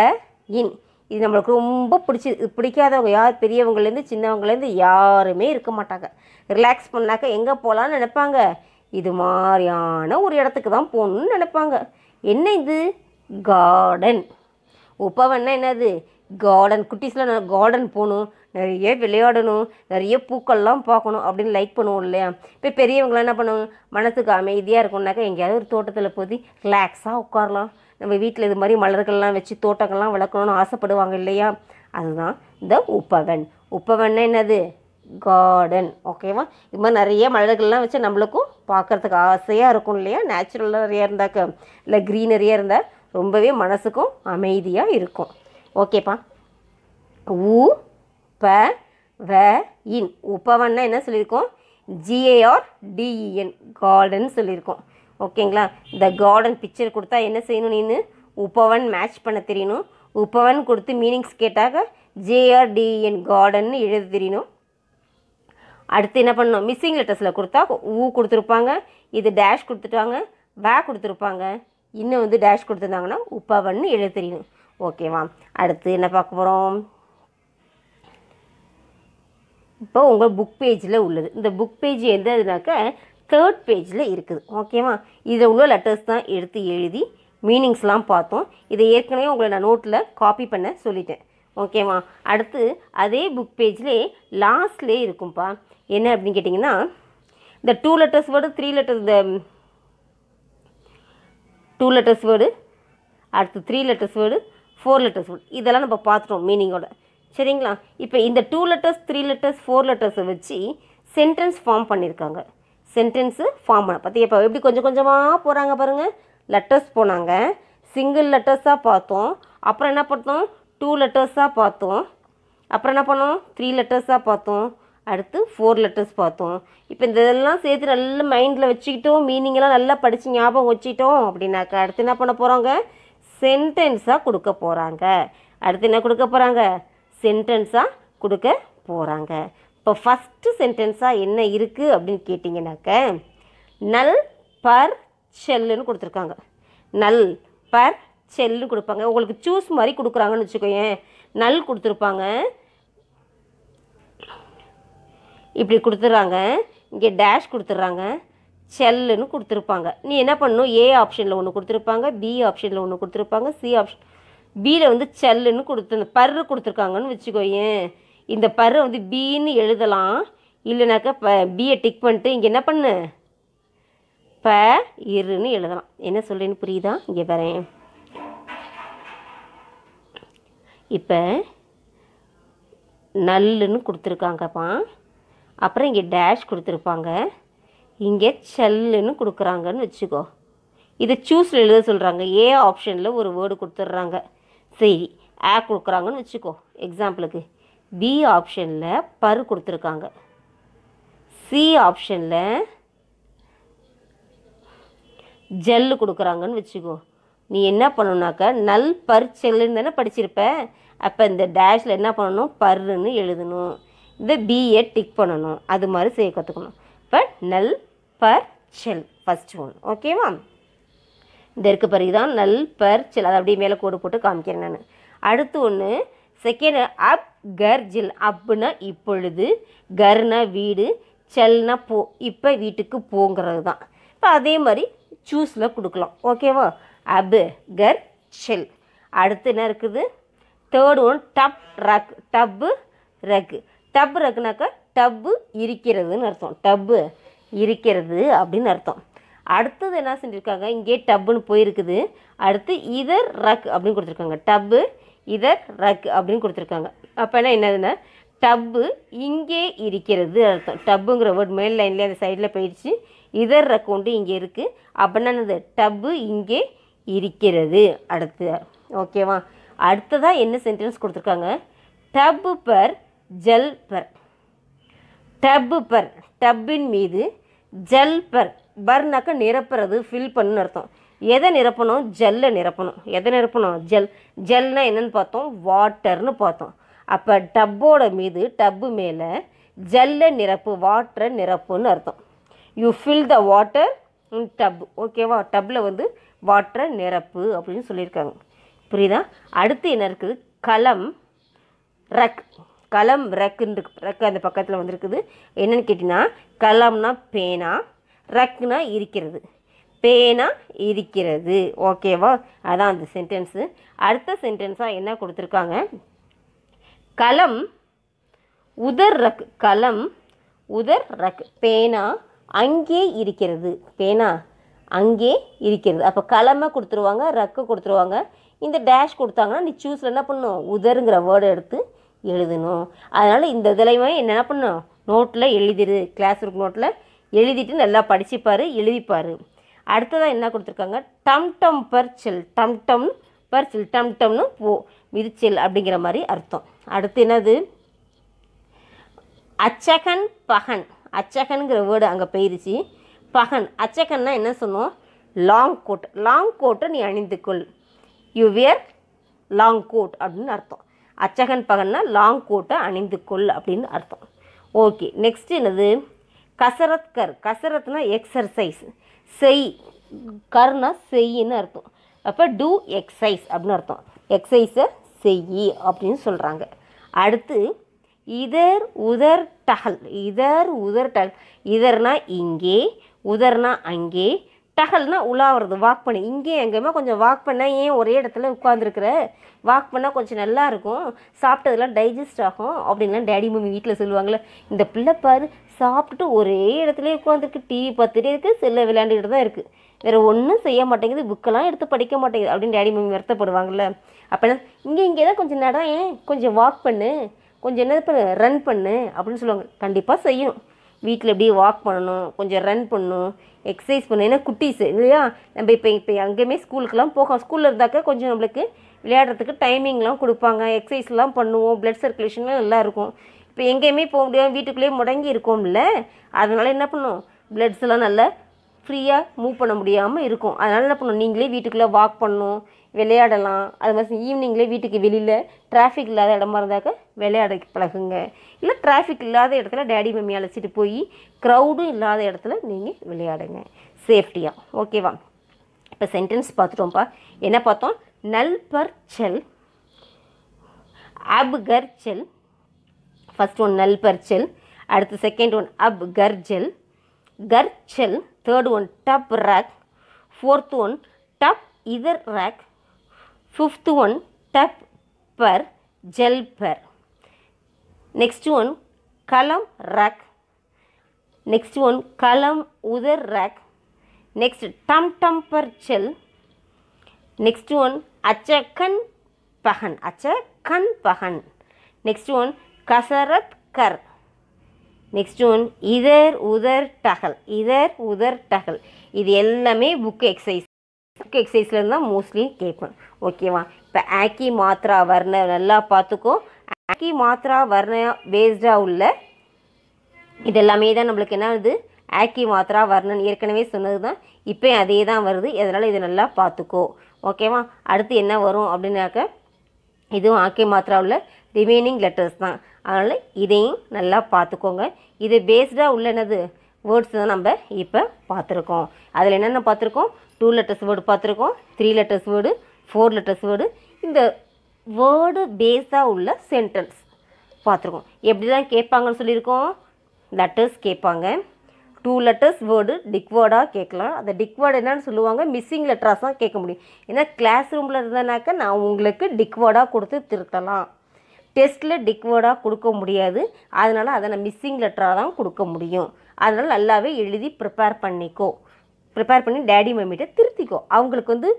இன் இது நம்மளுக்கு ரொம்ப பிடிச்சி பிடிக்காதவங்க யார் பெரியவங்கலேருந்து சின்னவங்கலேருந்து யாருமே இருக்க மாட்டாங்க ரிலாக்ஸ் பண்ணாக்க எங்கே போகலான்னு நினைப்பாங்க இது மாதிரியான ஒரு இடத்துக்கு தான் போகணுன்னு நினைப்பாங்க என்ன இது கார்டன் உப்பவன்னா என்னது கார்டன் குட்டீஸ்லாம் நான் கார்டன் போகணும் நிறைய விளையாடணும் நிறைய பூக்கள்லாம் பார்க்கணும் அப்படின்னு லைக் பண்ணுவோம் இல்லையா இப்போ பெரியவங்களாம் என்ன பண்ணுவாங்க மனசுக்கு அமைதியாக இருக்கணும்னாக்கா எங்கேயாவது ஒரு தோட்டத்தில் போய் ரிலாக்ஸாக உட்காரலாம் நம்ம வீட்டில் இது மாதிரி மலர்கள்லாம் வச்சு தோட்டங்கள்லாம் வளர்க்கணும்னு ஆசைப்படுவாங்க இல்லையா அதுதான் இந்த உப்பவன் உப்பவன்னா என்னது கார்டன் ஓகேவா இது மாதிரி நிறைய மலர்கள்லாம் வச்சு நம்மளுக்கும் பார்க்குறதுக்கு ஆசையாக இருக்கும் இல்லையா நேச்சுரலாக நிறையா இருந்தாக்க இல்லை க்ரீனரியாக இருந்தால் ரொம்பவே மனசுக்கும் அமைதியாக இருக்கும் ஓகேப்பா ஊ ப வ இன் உப்பவன்னா என்ன சொல்லியிருக்கோம் ஜிஏஆர் டிஇஎன் கார்டன் சொல்லியிருக்கோம் ஓகேங்களா இந்த கார்டன் பிக்சர் கொடுத்தா என்ன செய்யணும் நீனு உப்பவன் மேட்ச் பண்ண தெரியணும் உப்பவன் கொடுத்து மீனிங்ஸ் கேட்டாக்க ஜேஆர்டிஎன் கார்டன் எழுத தெரியணும் அடுத்து என்ன பண்ணணும் மிஸ்ஸிங் லெட்டர்ஸில் கொடுத்தா ஊ கொடுத்துருப்பாங்க இது டேஷ் கொடுத்துட்டாங்க வே கொடுத்துருப்பாங்க இன்னும் வந்து டேஷ் கொடுத்துருந்தாங்கன்னா உப்பவன்னு எழுத தெரியும் ஓகேவா அடுத்து என்ன பார்க்க போகிறோம் இப்போ உங்கள் புக் பேஜில் உள்ளது இந்த புக் பேஜ் எந்ததுனாக்க தேர்ட் பேஜில் இருக்குது ஓகேவா இதில் உள்ள லெட்டர்ஸ் தான் எடுத்து எழுதி மீனிங்ஸ்லாம் பார்த்தோம் இதை ஏற்கனவே உங்களை நான் நோட்டில் காப்பி பண்ண சொல்லிட்டேன் ஓகேவா அடுத்து அதே புக் பேஜ்லேயே லாஸ்ட்லேயே இருக்கும்ப்பா என்ன அப்படின்னு கேட்டிங்கன்னா இந்த two letters word three letters இந்த டூ லெட்டர்ஸ் வேர்டு அடுத்து three letters word four letters word இதெல்லாம் நம்ம பார்த்துட்டோம் மீனிங்கோட சரிங்களா இப்போ இந்த two letters three letters four லெட்டர்ஸை வச்சு சென்டென்ஸ் ஃபார்ம் பண்ணியிருக்காங்க சென்டென்ஸு ஃபார்ம் பண்ண பார்த்து இப்போ எப்படி கொஞ்சம் கொஞ்சமாக போகிறாங்க பாருங்கள் லெட்டர்ஸ் போனாங்க சிங்கிள் லெட்டர்ஸாக பார்த்தோம் அப்புறம் என்ன பண்ணோம் டூ லெட்டர்ஸாக பார்த்தோம் அப்புறம் என்ன பண்ணோம் த்ரீ லெட்டர்ஸாக பார்த்தோம் அடுத்து ஃபோர் லெட்டர்ஸ் பார்த்தோம் இப்போ இந்த இதெல்லாம் சேர்த்து நல்லா மைண்டில் வச்சுக்கிட்டோம் மீனிங்கெல்லாம் நல்லா படித்து ஞாபகம் வச்சுக்கிட்டோம் அப்படின்னாக்கா அடுத்து என்ன பண்ண போகிறாங்க சென்டென்ஸாக கொடுக்க போகிறாங்க அடுத்து என்ன கொடுக்க போகிறாங்க சென்டென்ஸாக கொடுக்க போகிறாங்க இப்போ ஃபஸ்ட்டு சென்டென்ஸாக என்ன இருக்குது அப்படின்னு கேட்டிங்கனாக்க நல் பர் செல்லுன்னு கொடுத்துருக்காங்க நல் பர் செல்லுன்னு கொடுப்பாங்க உங்களுக்கு சூஸ் மாதிரி கொடுக்குறாங்கன்னு வச்சுக்கோங்க நல் கொடுத்துருப்பாங்க இப்படி கொடுத்துட்றாங்க இங்கே டேஷ் கொடுத்துட்றாங்க செல்லுன்னு கொடுத்துருப்பாங்க நீ என்ன பண்ணணும் ஏ ஆப்ஷனில் ஒன்று கொடுத்துருப்பாங்க பி ஆப்ஷனில் ஒன்று கொடுத்துருப்பாங்க சி ஆப்ஷன் பியில் வந்து செல்லுன்னு கொடுத்து இந்த கொடுத்துருக்காங்கன்னு வச்சுக்கோயேன் இந்த பர்ரை வந்து பின்னு எழுதலாம் இல்லைனாக்கா ப பியை டிக் பண்ணிட்டு இங்கே என்ன பண்ணு ப இருன்னு எழுதலாம் என்ன சொல்லுன்னு புரியுதா இங்கே வரேன் இப்போ நல்லுன்னு கொடுத்துருக்காங்கப்பா அப்புறம் இங்கே டேஷ் கொடுத்துருப்பாங்க இங்கே செல்லுன்னு கொடுக்குறாங்கன்னு வச்சுக்கோ இதை சூஸில் எழுத சொல்கிறாங்க ஏ ஆப்ஷனில் ஒரு வேர்டு கொடுத்துட்றாங்க சரி ஆ கொடுக்குறாங்கன்னு வச்சுக்கோ எக்ஸாம்பிளுக்கு பி ஆப்ஷனில் பரு கொடுத்துருக்காங்க சி ஆப்ஷனில் ஜெல்லு கொடுக்குறாங்கன்னு வச்சுக்கோ நீ என்ன பண்ணணுனாக்கா நல் செல்லுன்னு தானே படிச்சிருப்ப அப்போ இந்த டேஷில் என்ன பண்ணணும் பருன்னு எழுதணும் இந்த பிஏ டிக் பண்ணணும் அது மாதிரி செய்ய கற்றுக்கணும் இப்போ நல் பர் செல் ஃபஸ்ட் ஒன் ஓகேவா இந்த இருக்க பிறகு தான் நல் பர் செல் அதை அப்படியே மேலே கோடு போட்டு காமிக்கிறேன் நான் அடுத்து ஒன்று செகண்ட் அப் கர் ஜில் அப்புனா இப்பொழுது கர்னா வீடு செல்னா போ இப்போ வீட்டுக்கு போங்கிறது தான் இப்போ அதே மாதிரி சூஸில் கொடுக்கலாம் ஓகேவா அபு கர் செல் அடுத்து என்ன இருக்குது தேர்ட் ஒன் டப் ரக் டப்பு ரக் டப் இருக்குனாக்கா டப்பு இருக்கிறதுன்னு அர்த்தம் டப்பு இருக்கிறது அப்படின்னு அர்த்தம் அடுத்தது என்ன செஞ்சுருக்காங்க இங்கே டப்புன்னு போயிருக்குது அடுத்து இதர் ரக் அப்படின்னு கொடுத்துருக்காங்க டப்பு இதர் ரக் அப்படின்னு கொடுத்துருக்காங்க என்ன என்னதுன்னா டப்பு இங்கே இருக்கிறது அர்த்தம் டப்புங்கிற வேர்ட் மேல் லைன்லேயே அந்த சைடில் போயிடுச்சு இதர் ரக் ஒன்று இங்கே இருக்குது அப்போ என்னது டப்பு இங்கே இருக்கிறது அடுத்து ஓகேவா அடுத்ததாக என்ன சென்டென்ஸ் கொடுத்துருக்காங்க டப்பு பர் ஜல் பர் டப்பு பர் டப்பின் மீது ஜல் பர் பர்னாக்க நிரப்புறது ஃபில் பண்ணுன்னு அர்த்தம் எதை நிரப்பணும் ஜல்லை நிரப்பணும் எதை நிரப்பணும் ஜெல் ஜெல்னா என்னென்னு பார்த்தோம் வாட்டர்னு பார்த்தோம் அப்போ டப்போட மீது டப்பு மேலே ஜல்லை நிரப்பு வாட்டரை நிரப்புன்னு அர்த்தம் you fill the water in tub ஓகேவா டப்பில் வந்து வாட்டரை நிரப்பு அப்படின்னு சொல்லியிருக்காங்க புரியுதா அடுத்து என்ன இருக்குது களம் ரக் கலம் ரக்குன்னு ரக்கு அந்த பக்கத்தில் வந்திருக்குது என்னென்னு கேட்டிங்கன்னா கலம்னா பேனா ரக்குனா இருக்கிறது பேனா இருக்கிறது ஓகேவா அதான் அந்த சென்டென்ஸு அடுத்த சென்டென்ஸாக என்ன கொடுத்துருக்காங்க கலம் உதர் ரக் கலம் உதர் ரக் பேனா அங்கே இருக்கிறது பேனா அங்கே இருக்கிறது அப்போ கலமை கொடுத்துருவாங்க ரக்கு கொடுத்துருவாங்க இந்த டேஷ் கொடுத்தாங்கன்னா நீ சூஸில் என்ன பண்ணும் உதருங்கிற வேர்டை எடுத்து எழுதணும் அதனால் இந்த இதுலையுமே என்ன பண்ணும் நோட்டில் எழுதிடு கிளாஸ் ஒர்க் நோட்டில் எழுதிட்டு நல்லா படிச்சுப்பார் எழுதிப்பார் அடுத்ததாக என்ன கொடுத்துருக்காங்க டம் டம் பர்ச்சல் டம் டம் பர்ச்சல் டம் டம்னு போ விரிச்சல் அப்படிங்கிற மாதிரி அர்த்தம் அடுத்து என்னது அச்சகன் பகன் அச்சகனுங்கிற வேர்டு அங்கே போயிருச்சு பகன் அச்சகன்னா என்ன சொன்னோம் லாங் கோட் லாங் கோட்டை நீ அணிந்துக்கொள் யூ வியர் லாங் கோட் அப்படின்னு அர்த்தம் அச்சகன் பகன்னா லாங் கோட்டை அணிந்து கொள் அப்படின்னு அர்த்தம் ஓகே நெக்ஸ்ட் என்னது கசரத்கர் கசரத்னா எக்ஸசைஸ் செய் கர்னா செய்யின்னு அர்த்தம் அப்போ டூ எக்ஸசைஸ் அப்படின்னு அர்த்தம் எக்ஸசைஸை செய் அப்படின்னு சொல்கிறாங்க அடுத்து இதர் உதர் டகல் இதர் உதர் டகல் இதர்னா இங்கே உதர்னா அங்கே டகல்னா உலாவது வாக் பண்ணி இங்கேயும் எங்கேயுமே கொஞ்சம் வாக் பண்ணால் ஏன் ஒரே இடத்துல உட்காந்துருக்குற வாக் பண்ணால் கொஞ்சம் நல்லா இருக்கும் சாப்பிட்டதெல்லாம் டைஜஸ்ட் ஆகும் அப்படின்லாம் டேடி மம்மி வீட்டில் சொல்லுவாங்களே இந்த பிள்ளை பாரு சாப்பிட்டுட்டு ஒரே இடத்துல உட்காந்துருக்கு டிவி பார்த்துட்டே இருக்குது செல்லை விளையாண்டுக்கிட்டு தான் இருக்குது வேறு ஒன்றும் செய்ய மாட்டேங்குது புக்கெல்லாம் எடுத்து படிக்க மாட்டேங்குது அப்படின்னு டேடி மம்மி வருத்தப்படுவாங்கள்ல அப்போ இங்கே இங்கே தான் கொஞ்சம் நடம் ஏன் கொஞ்சம் வாக் பண்ணு கொஞ்சம் என்ன பண்ணு ரன் பண்ணு அப்படின்னு சொல்லுவாங்க கண்டிப்பாக செய்யணும் வீட்டில் எப்படியே வாக் பண்ணணும் கொஞ்சம் ரன் பண்ணணும் எக்ஸசைஸ் பண்ணணும் ஏன்னா குட்டீஸ் இல்லையா நம்ம இப்போ இப்போ அங்கேயுமே ஸ்கூலுக்குலாம் போக ஸ்கூலில் இருந்தாக்க கொஞ்சம் நம்மளுக்கு விளையாடுறதுக்கு டைமிங்லாம் கொடுப்பாங்க எக்ஸசைஸ்லாம் பண்ணுவோம் ப்ளட் சர்க்குலேஷன்லாம் நல்லா இருக்கும் இப்போ எங்கேயுமே போக முடியாது வீட்டுக்குள்ளேயே முடங்கி இருக்கோம்ல அதனால் என்ன பண்ணும் ப்ளட்ஸ்லாம் நல்லா ஃப்ரீயாக மூவ் பண்ண முடியாமல் இருக்கும் அதனால் என்ன பண்ணும் நீங்களே வீட்டுக்குள்ளே வாக் பண்ணணும் விளையாடலாம் அது மாதிரி ஈவினிங்லேயே வீட்டுக்கு வெளியில் டிராஃபிக் இல்லாத இடமா இருந்தாக்கா விளையாட பழகுங்க இல்லை டிராஃபிக் இல்லாத இடத்துல டேடி மம்மி அழைச்சிட்டு போய் க்ரௌடும் இல்லாத இடத்துல நீங்கள் விளையாடுங்க சேஃப்டியாக ஓகேவா இப்போ சென்டென்ஸ் பார்த்துட்டோம்ப்பா என்ன பார்த்தோம் நல்பர் செல் கர் செல் ஃபஸ்ட் ஒன் பர் செல் அடுத்த செகண்ட் ஒன் அப் கர்ஜெல் கர்ச்செல் தேர்ட் ஒன் டப் ரேக் ஃபோர்த் ஒன் டப் இதர் ரேக் ஃபிஃப்த் ஒன் டப் பர் ஜெல் பர் நெக்ஸ்ட் ஒன் களம் ரக் நெக்ஸ்ட் ஒன் கலம் உதர் ரக் நெக்ஸ்ட் டம் டம்பர் செல் நெக்ஸ்ட் ஒன் அச்ச கண் பகன் அச்ச கண் பகன் நெக்ஸ்ட் ஒன் கசரத் கர் நெக்ஸ்ட் ஒன் இதர் உதர் டகல் இதர் உதர் டகல் இது எல்லாமே புக் எக்ஸசைஸ் புக் எக்ஸசைஸ்லேருந்து தான் மோஸ்ட்லி கேட்பேன் ஓகேவா இப்போ ஆக்கி மாத்திரா வர்ண நல்லா பார்த்துக்கோ ஆக்கி மாத்ரா வர்ணயா பேஸ்டாக உள்ள இது எல்லாமே தான் நம்மளுக்கு என்ன வருது ஆக்கி மாத்ரா வர்ணன் ஏற்கனவே சொன்னது தான் இப்போ அதே தான் வருது அதனால் இது நல்லா பார்த்துக்கோ ஓகேவா அடுத்து என்ன வரும் அப்படின்னாக்க இதுவும் ஆக்கி மாத்ரா உள்ள ரிமைனிங் லெட்டர்ஸ் தான் அதனால் இதையும் நல்லா பார்த்துக்கோங்க இது பேஸ்டாக உள்ள என்னது வேர்ட்ஸ் தான் நம்ம இப்போ பார்த்துருக்கோம் அதில் என்னென்ன பார்த்துருக்கோம் டூ லெட்டர்ஸ் வேர்டு பார்த்துருக்கோம் three letters word four letters word இந்த வேர்டு பேஸாக உள்ள சென்டென்ஸ் பார்த்துருக்கோம் தான் கேட்பாங்கன்னு சொல்லியிருக்கோம் லெட்டர்ஸ் கேட்பாங்க டூ லெட்டர்ஸ் வேர்டு டிக் வேர்டாக கேட்கலாம் அந்த டிக் வேர்டு என்னன்னு சொல்லுவாங்க மிஸ்ஸிங் லெட்டராக தான் கேட்க முடியும் ஏன்னா கிளாஸ் ரூமில் இருந்தனாக்கா நான் உங்களுக்கு டிக் வேர்டாக கொடுத்து திருத்தலாம் டெஸ்ட்டில் டிக் வேர்டாக கொடுக்க முடியாது அதனால் அதை நான் மிஸ்ஸிங் லெட்டராக தான் கொடுக்க முடியும் அதனால் நல்லாவே எழுதி ப்ரிப்பேர் பண்ணிக்கோ ப்ரிப்பேர் பண்ணி டேடி மம்மிகிட்ட திருத்திக்கோ அவங்களுக்கு வந்து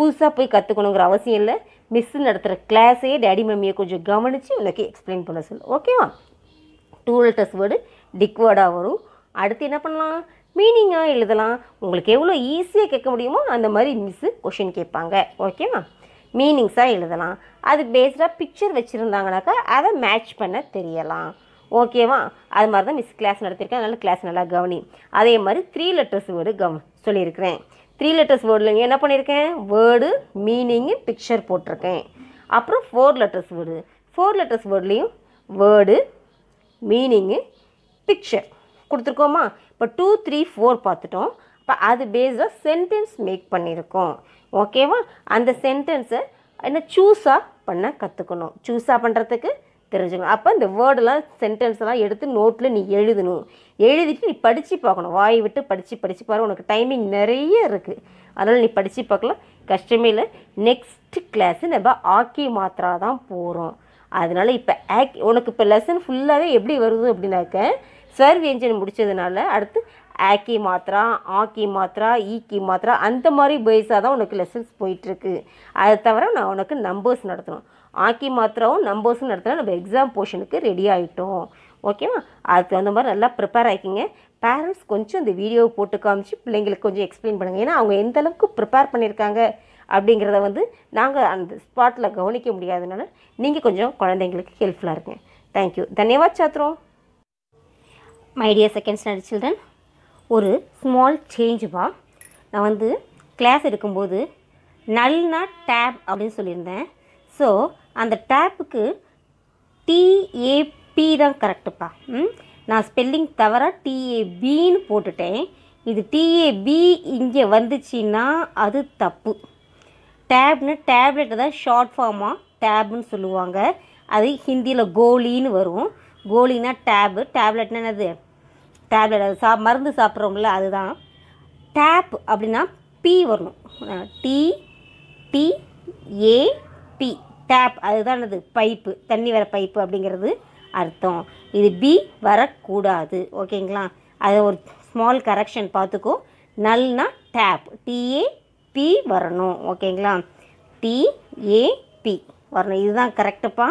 புதுசாக போய் கற்றுக்கணுங்கிற அவசியம் இல்லை மிஸ்ஸு நடத்துகிற கிளாஸே டேடி மம்மியை கொஞ்சம் கவனித்து உனக்கு எக்ஸ்பிளைன் பண்ண சொல்லு ஓகேவா டூ லெட்டர்ஸ் வேர்டு டிக் வேர்டாக வரும் அடுத்து என்ன பண்ணலாம் மீனிங்காக எழுதலாம் உங்களுக்கு எவ்வளோ ஈஸியாக கேட்க முடியுமோ அந்த மாதிரி மிஸ்ஸு கொஷின் கேட்பாங்க ஓகேவா மீனிங்ஸாக எழுதலாம் அது பேஸ்டாக பிக்சர் வச்சுருந்தாங்கனாக்கா அதை மேட்ச் பண்ண தெரியலாம் ஓகேவா அது மாதிரி தான் மிஸ் கிளாஸ் நடத்தியிருக்கேன் அதனால் கிளாஸ் நல்லா கவனி அதே மாதிரி த்ரீ லெட்டர்ஸ் வேர்டு கவ சொல்லியிருக்கிறேன் த்ரீ லெட்டர்ஸ் வேர்டுலைங்க என்ன பண்ணியிருக்கேன் வேர்டு மீனிங்கு பிக்சர் போட்டிருக்கேன் அப்புறம் four letters word four letters வேர்ட்லேயும் வேர்டு மீனிங்கு பிக்சர் கொடுத்துருக்கோமா இப்போ டூ த்ரீ ஃபோர் பார்த்துட்டோம் இப்போ அது பேஸ்டாக சென்டென்ஸ் மேக் பண்ணியிருக்கோம் ஓகேவா அந்த சென்டென்ஸை என்ன சூஸாக பண்ண கற்றுக்கணும் சூஸாக பண்ணுறதுக்கு தெரிஞ்சுக்கணும் அப்போ இந்த வேர்டெல்லாம் எல்லாம் எடுத்து நோட்டில் நீ எழுதணும் எழுதிட்டு நீ படித்து பார்க்கணும் வாய் விட்டு படித்து படித்து பாரு உனக்கு டைமிங் நிறைய இருக்குது அதனால் நீ படித்து பார்க்கலாம் கஷ்டமே இல்லை நெக்ஸ்ட் கிளாஸு நம்ம ஆக்கி மாத்திரா தான் போகிறோம் அதனால் இப்போ ஆக் உனக்கு இப்போ லெசன் ஃபுல்லாகவே எப்படி வருது அப்படின்னாக்க சர்வ் என்ஜின் முடித்ததுனால அடுத்து ஆக்கி மாத்திரா ஆக்கி மாத்திரா ஈக்கி மாத்திரா அந்த மாதிரி பேஸாக தான் உனக்கு லெசன்ஸ் போயிட்டுருக்கு அதை தவிர நான் உனக்கு நம்பர்ஸ் நடத்தணும் ஆக்கி மாத்திராவும் நம்பர்ஸும் நடத்தினா நம்ம எக்ஸாம் போர்ஷனுக்கு ரெடி ஆகிட்டோம் ஓகேவா அதுக்கு தகுந்த மாதிரி நல்லா ப்ரிப்பேர் ஆகிக்கிங்க பேரண்ட்ஸ் கொஞ்சம் இந்த வீடியோவை போட்டு காமிச்சு பிள்ளைங்களுக்கு கொஞ்சம் எக்ஸ்பிளைன் பண்ணுங்கள் ஏன்னா அவங்க எந்த அளவுக்கு ப்ரிப்பேர் பண்ணியிருக்காங்க அப்படிங்கிறத வந்து நாங்கள் அந்த ஸ்பாட்டில் கவனிக்க முடியாதனால நீங்கள் கொஞ்சம் குழந்தைங்களுக்கு ஹெல்ப்ஃபுல்லாக இருங்க தேங்க்யூ தன்யவாத் சாத்ரோ my dear second standard children ஒரு ஸ்மால் சேஞ்சுவா வா நான் வந்து கிளாஸ் எடுக்கும்போது நல்னா டேப் அப்படின்னு சொல்லியிருந்தேன் ஸோ அந்த டேப்புக்கு டிஏ பி தான் கரெக்டுப்பா ம் நான் ஸ்பெல்லிங் தவிர டிஏபின்னு போட்டுட்டேன் இது டிஏபி இங்கே வந்துச்சுன்னா அது தப்பு டேப்னு டேப்லெட்டை தான் ஷார்ட் ஃபார்மாக டேப்னு சொல்லுவாங்க அது ஹிந்தியில் கோலின்னு வரும் கோலினா டேபு டேப்லெட்னா என்னது டேப்லெட் அது சா மருந்து சாப்பிட்றோம்ல அதுதான் டேப் அப்படின்னா பி வரணும் T T A P tap அதுதான் என்னது பைப்பு தண்ணி வர பைப்பு அப்படிங்கிறது அர்த்தம் இது பி வரக்கூடாது ஓகேங்களா அதை ஒரு ஸ்மால் கரெக்ஷன் பார்த்துக்கோ நல்னா டேப் டிஏபி வரணும் ஓகேங்களா டிஏபி வரணும் இதுதான் கரெக்டப்பா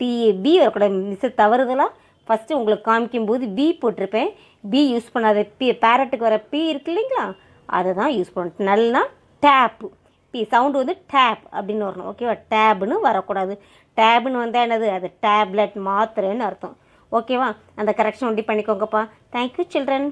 டிஏபி வரக்கூடாது மிஸ் தவறுதலாக ஃபஸ்ட்டு உங்களுக்கு காமிக்கும்போது பி போட்டிருப்பேன் பி யூஸ் பண்ணாத பி பேரட்டுக்கு வர பி இருக்கு இல்லைங்களா அதை தான் யூஸ் பண்ணணும் நல்லா டேப்பு பி சவுண்டு வந்து டேப் அப்படின்னு வரணும் ஓகேவா டேப்னு வரக்கூடாது டேப்னு வந்தால் என்னது அது டேப்லெட் மாத்திரைன்னு அர்த்தம் ஓகேவா அந்த கரெக்ஷன் ஒண்டி பண்ணிக்கோங்கப்பா தேங்க்யூ சில்ட்ரன்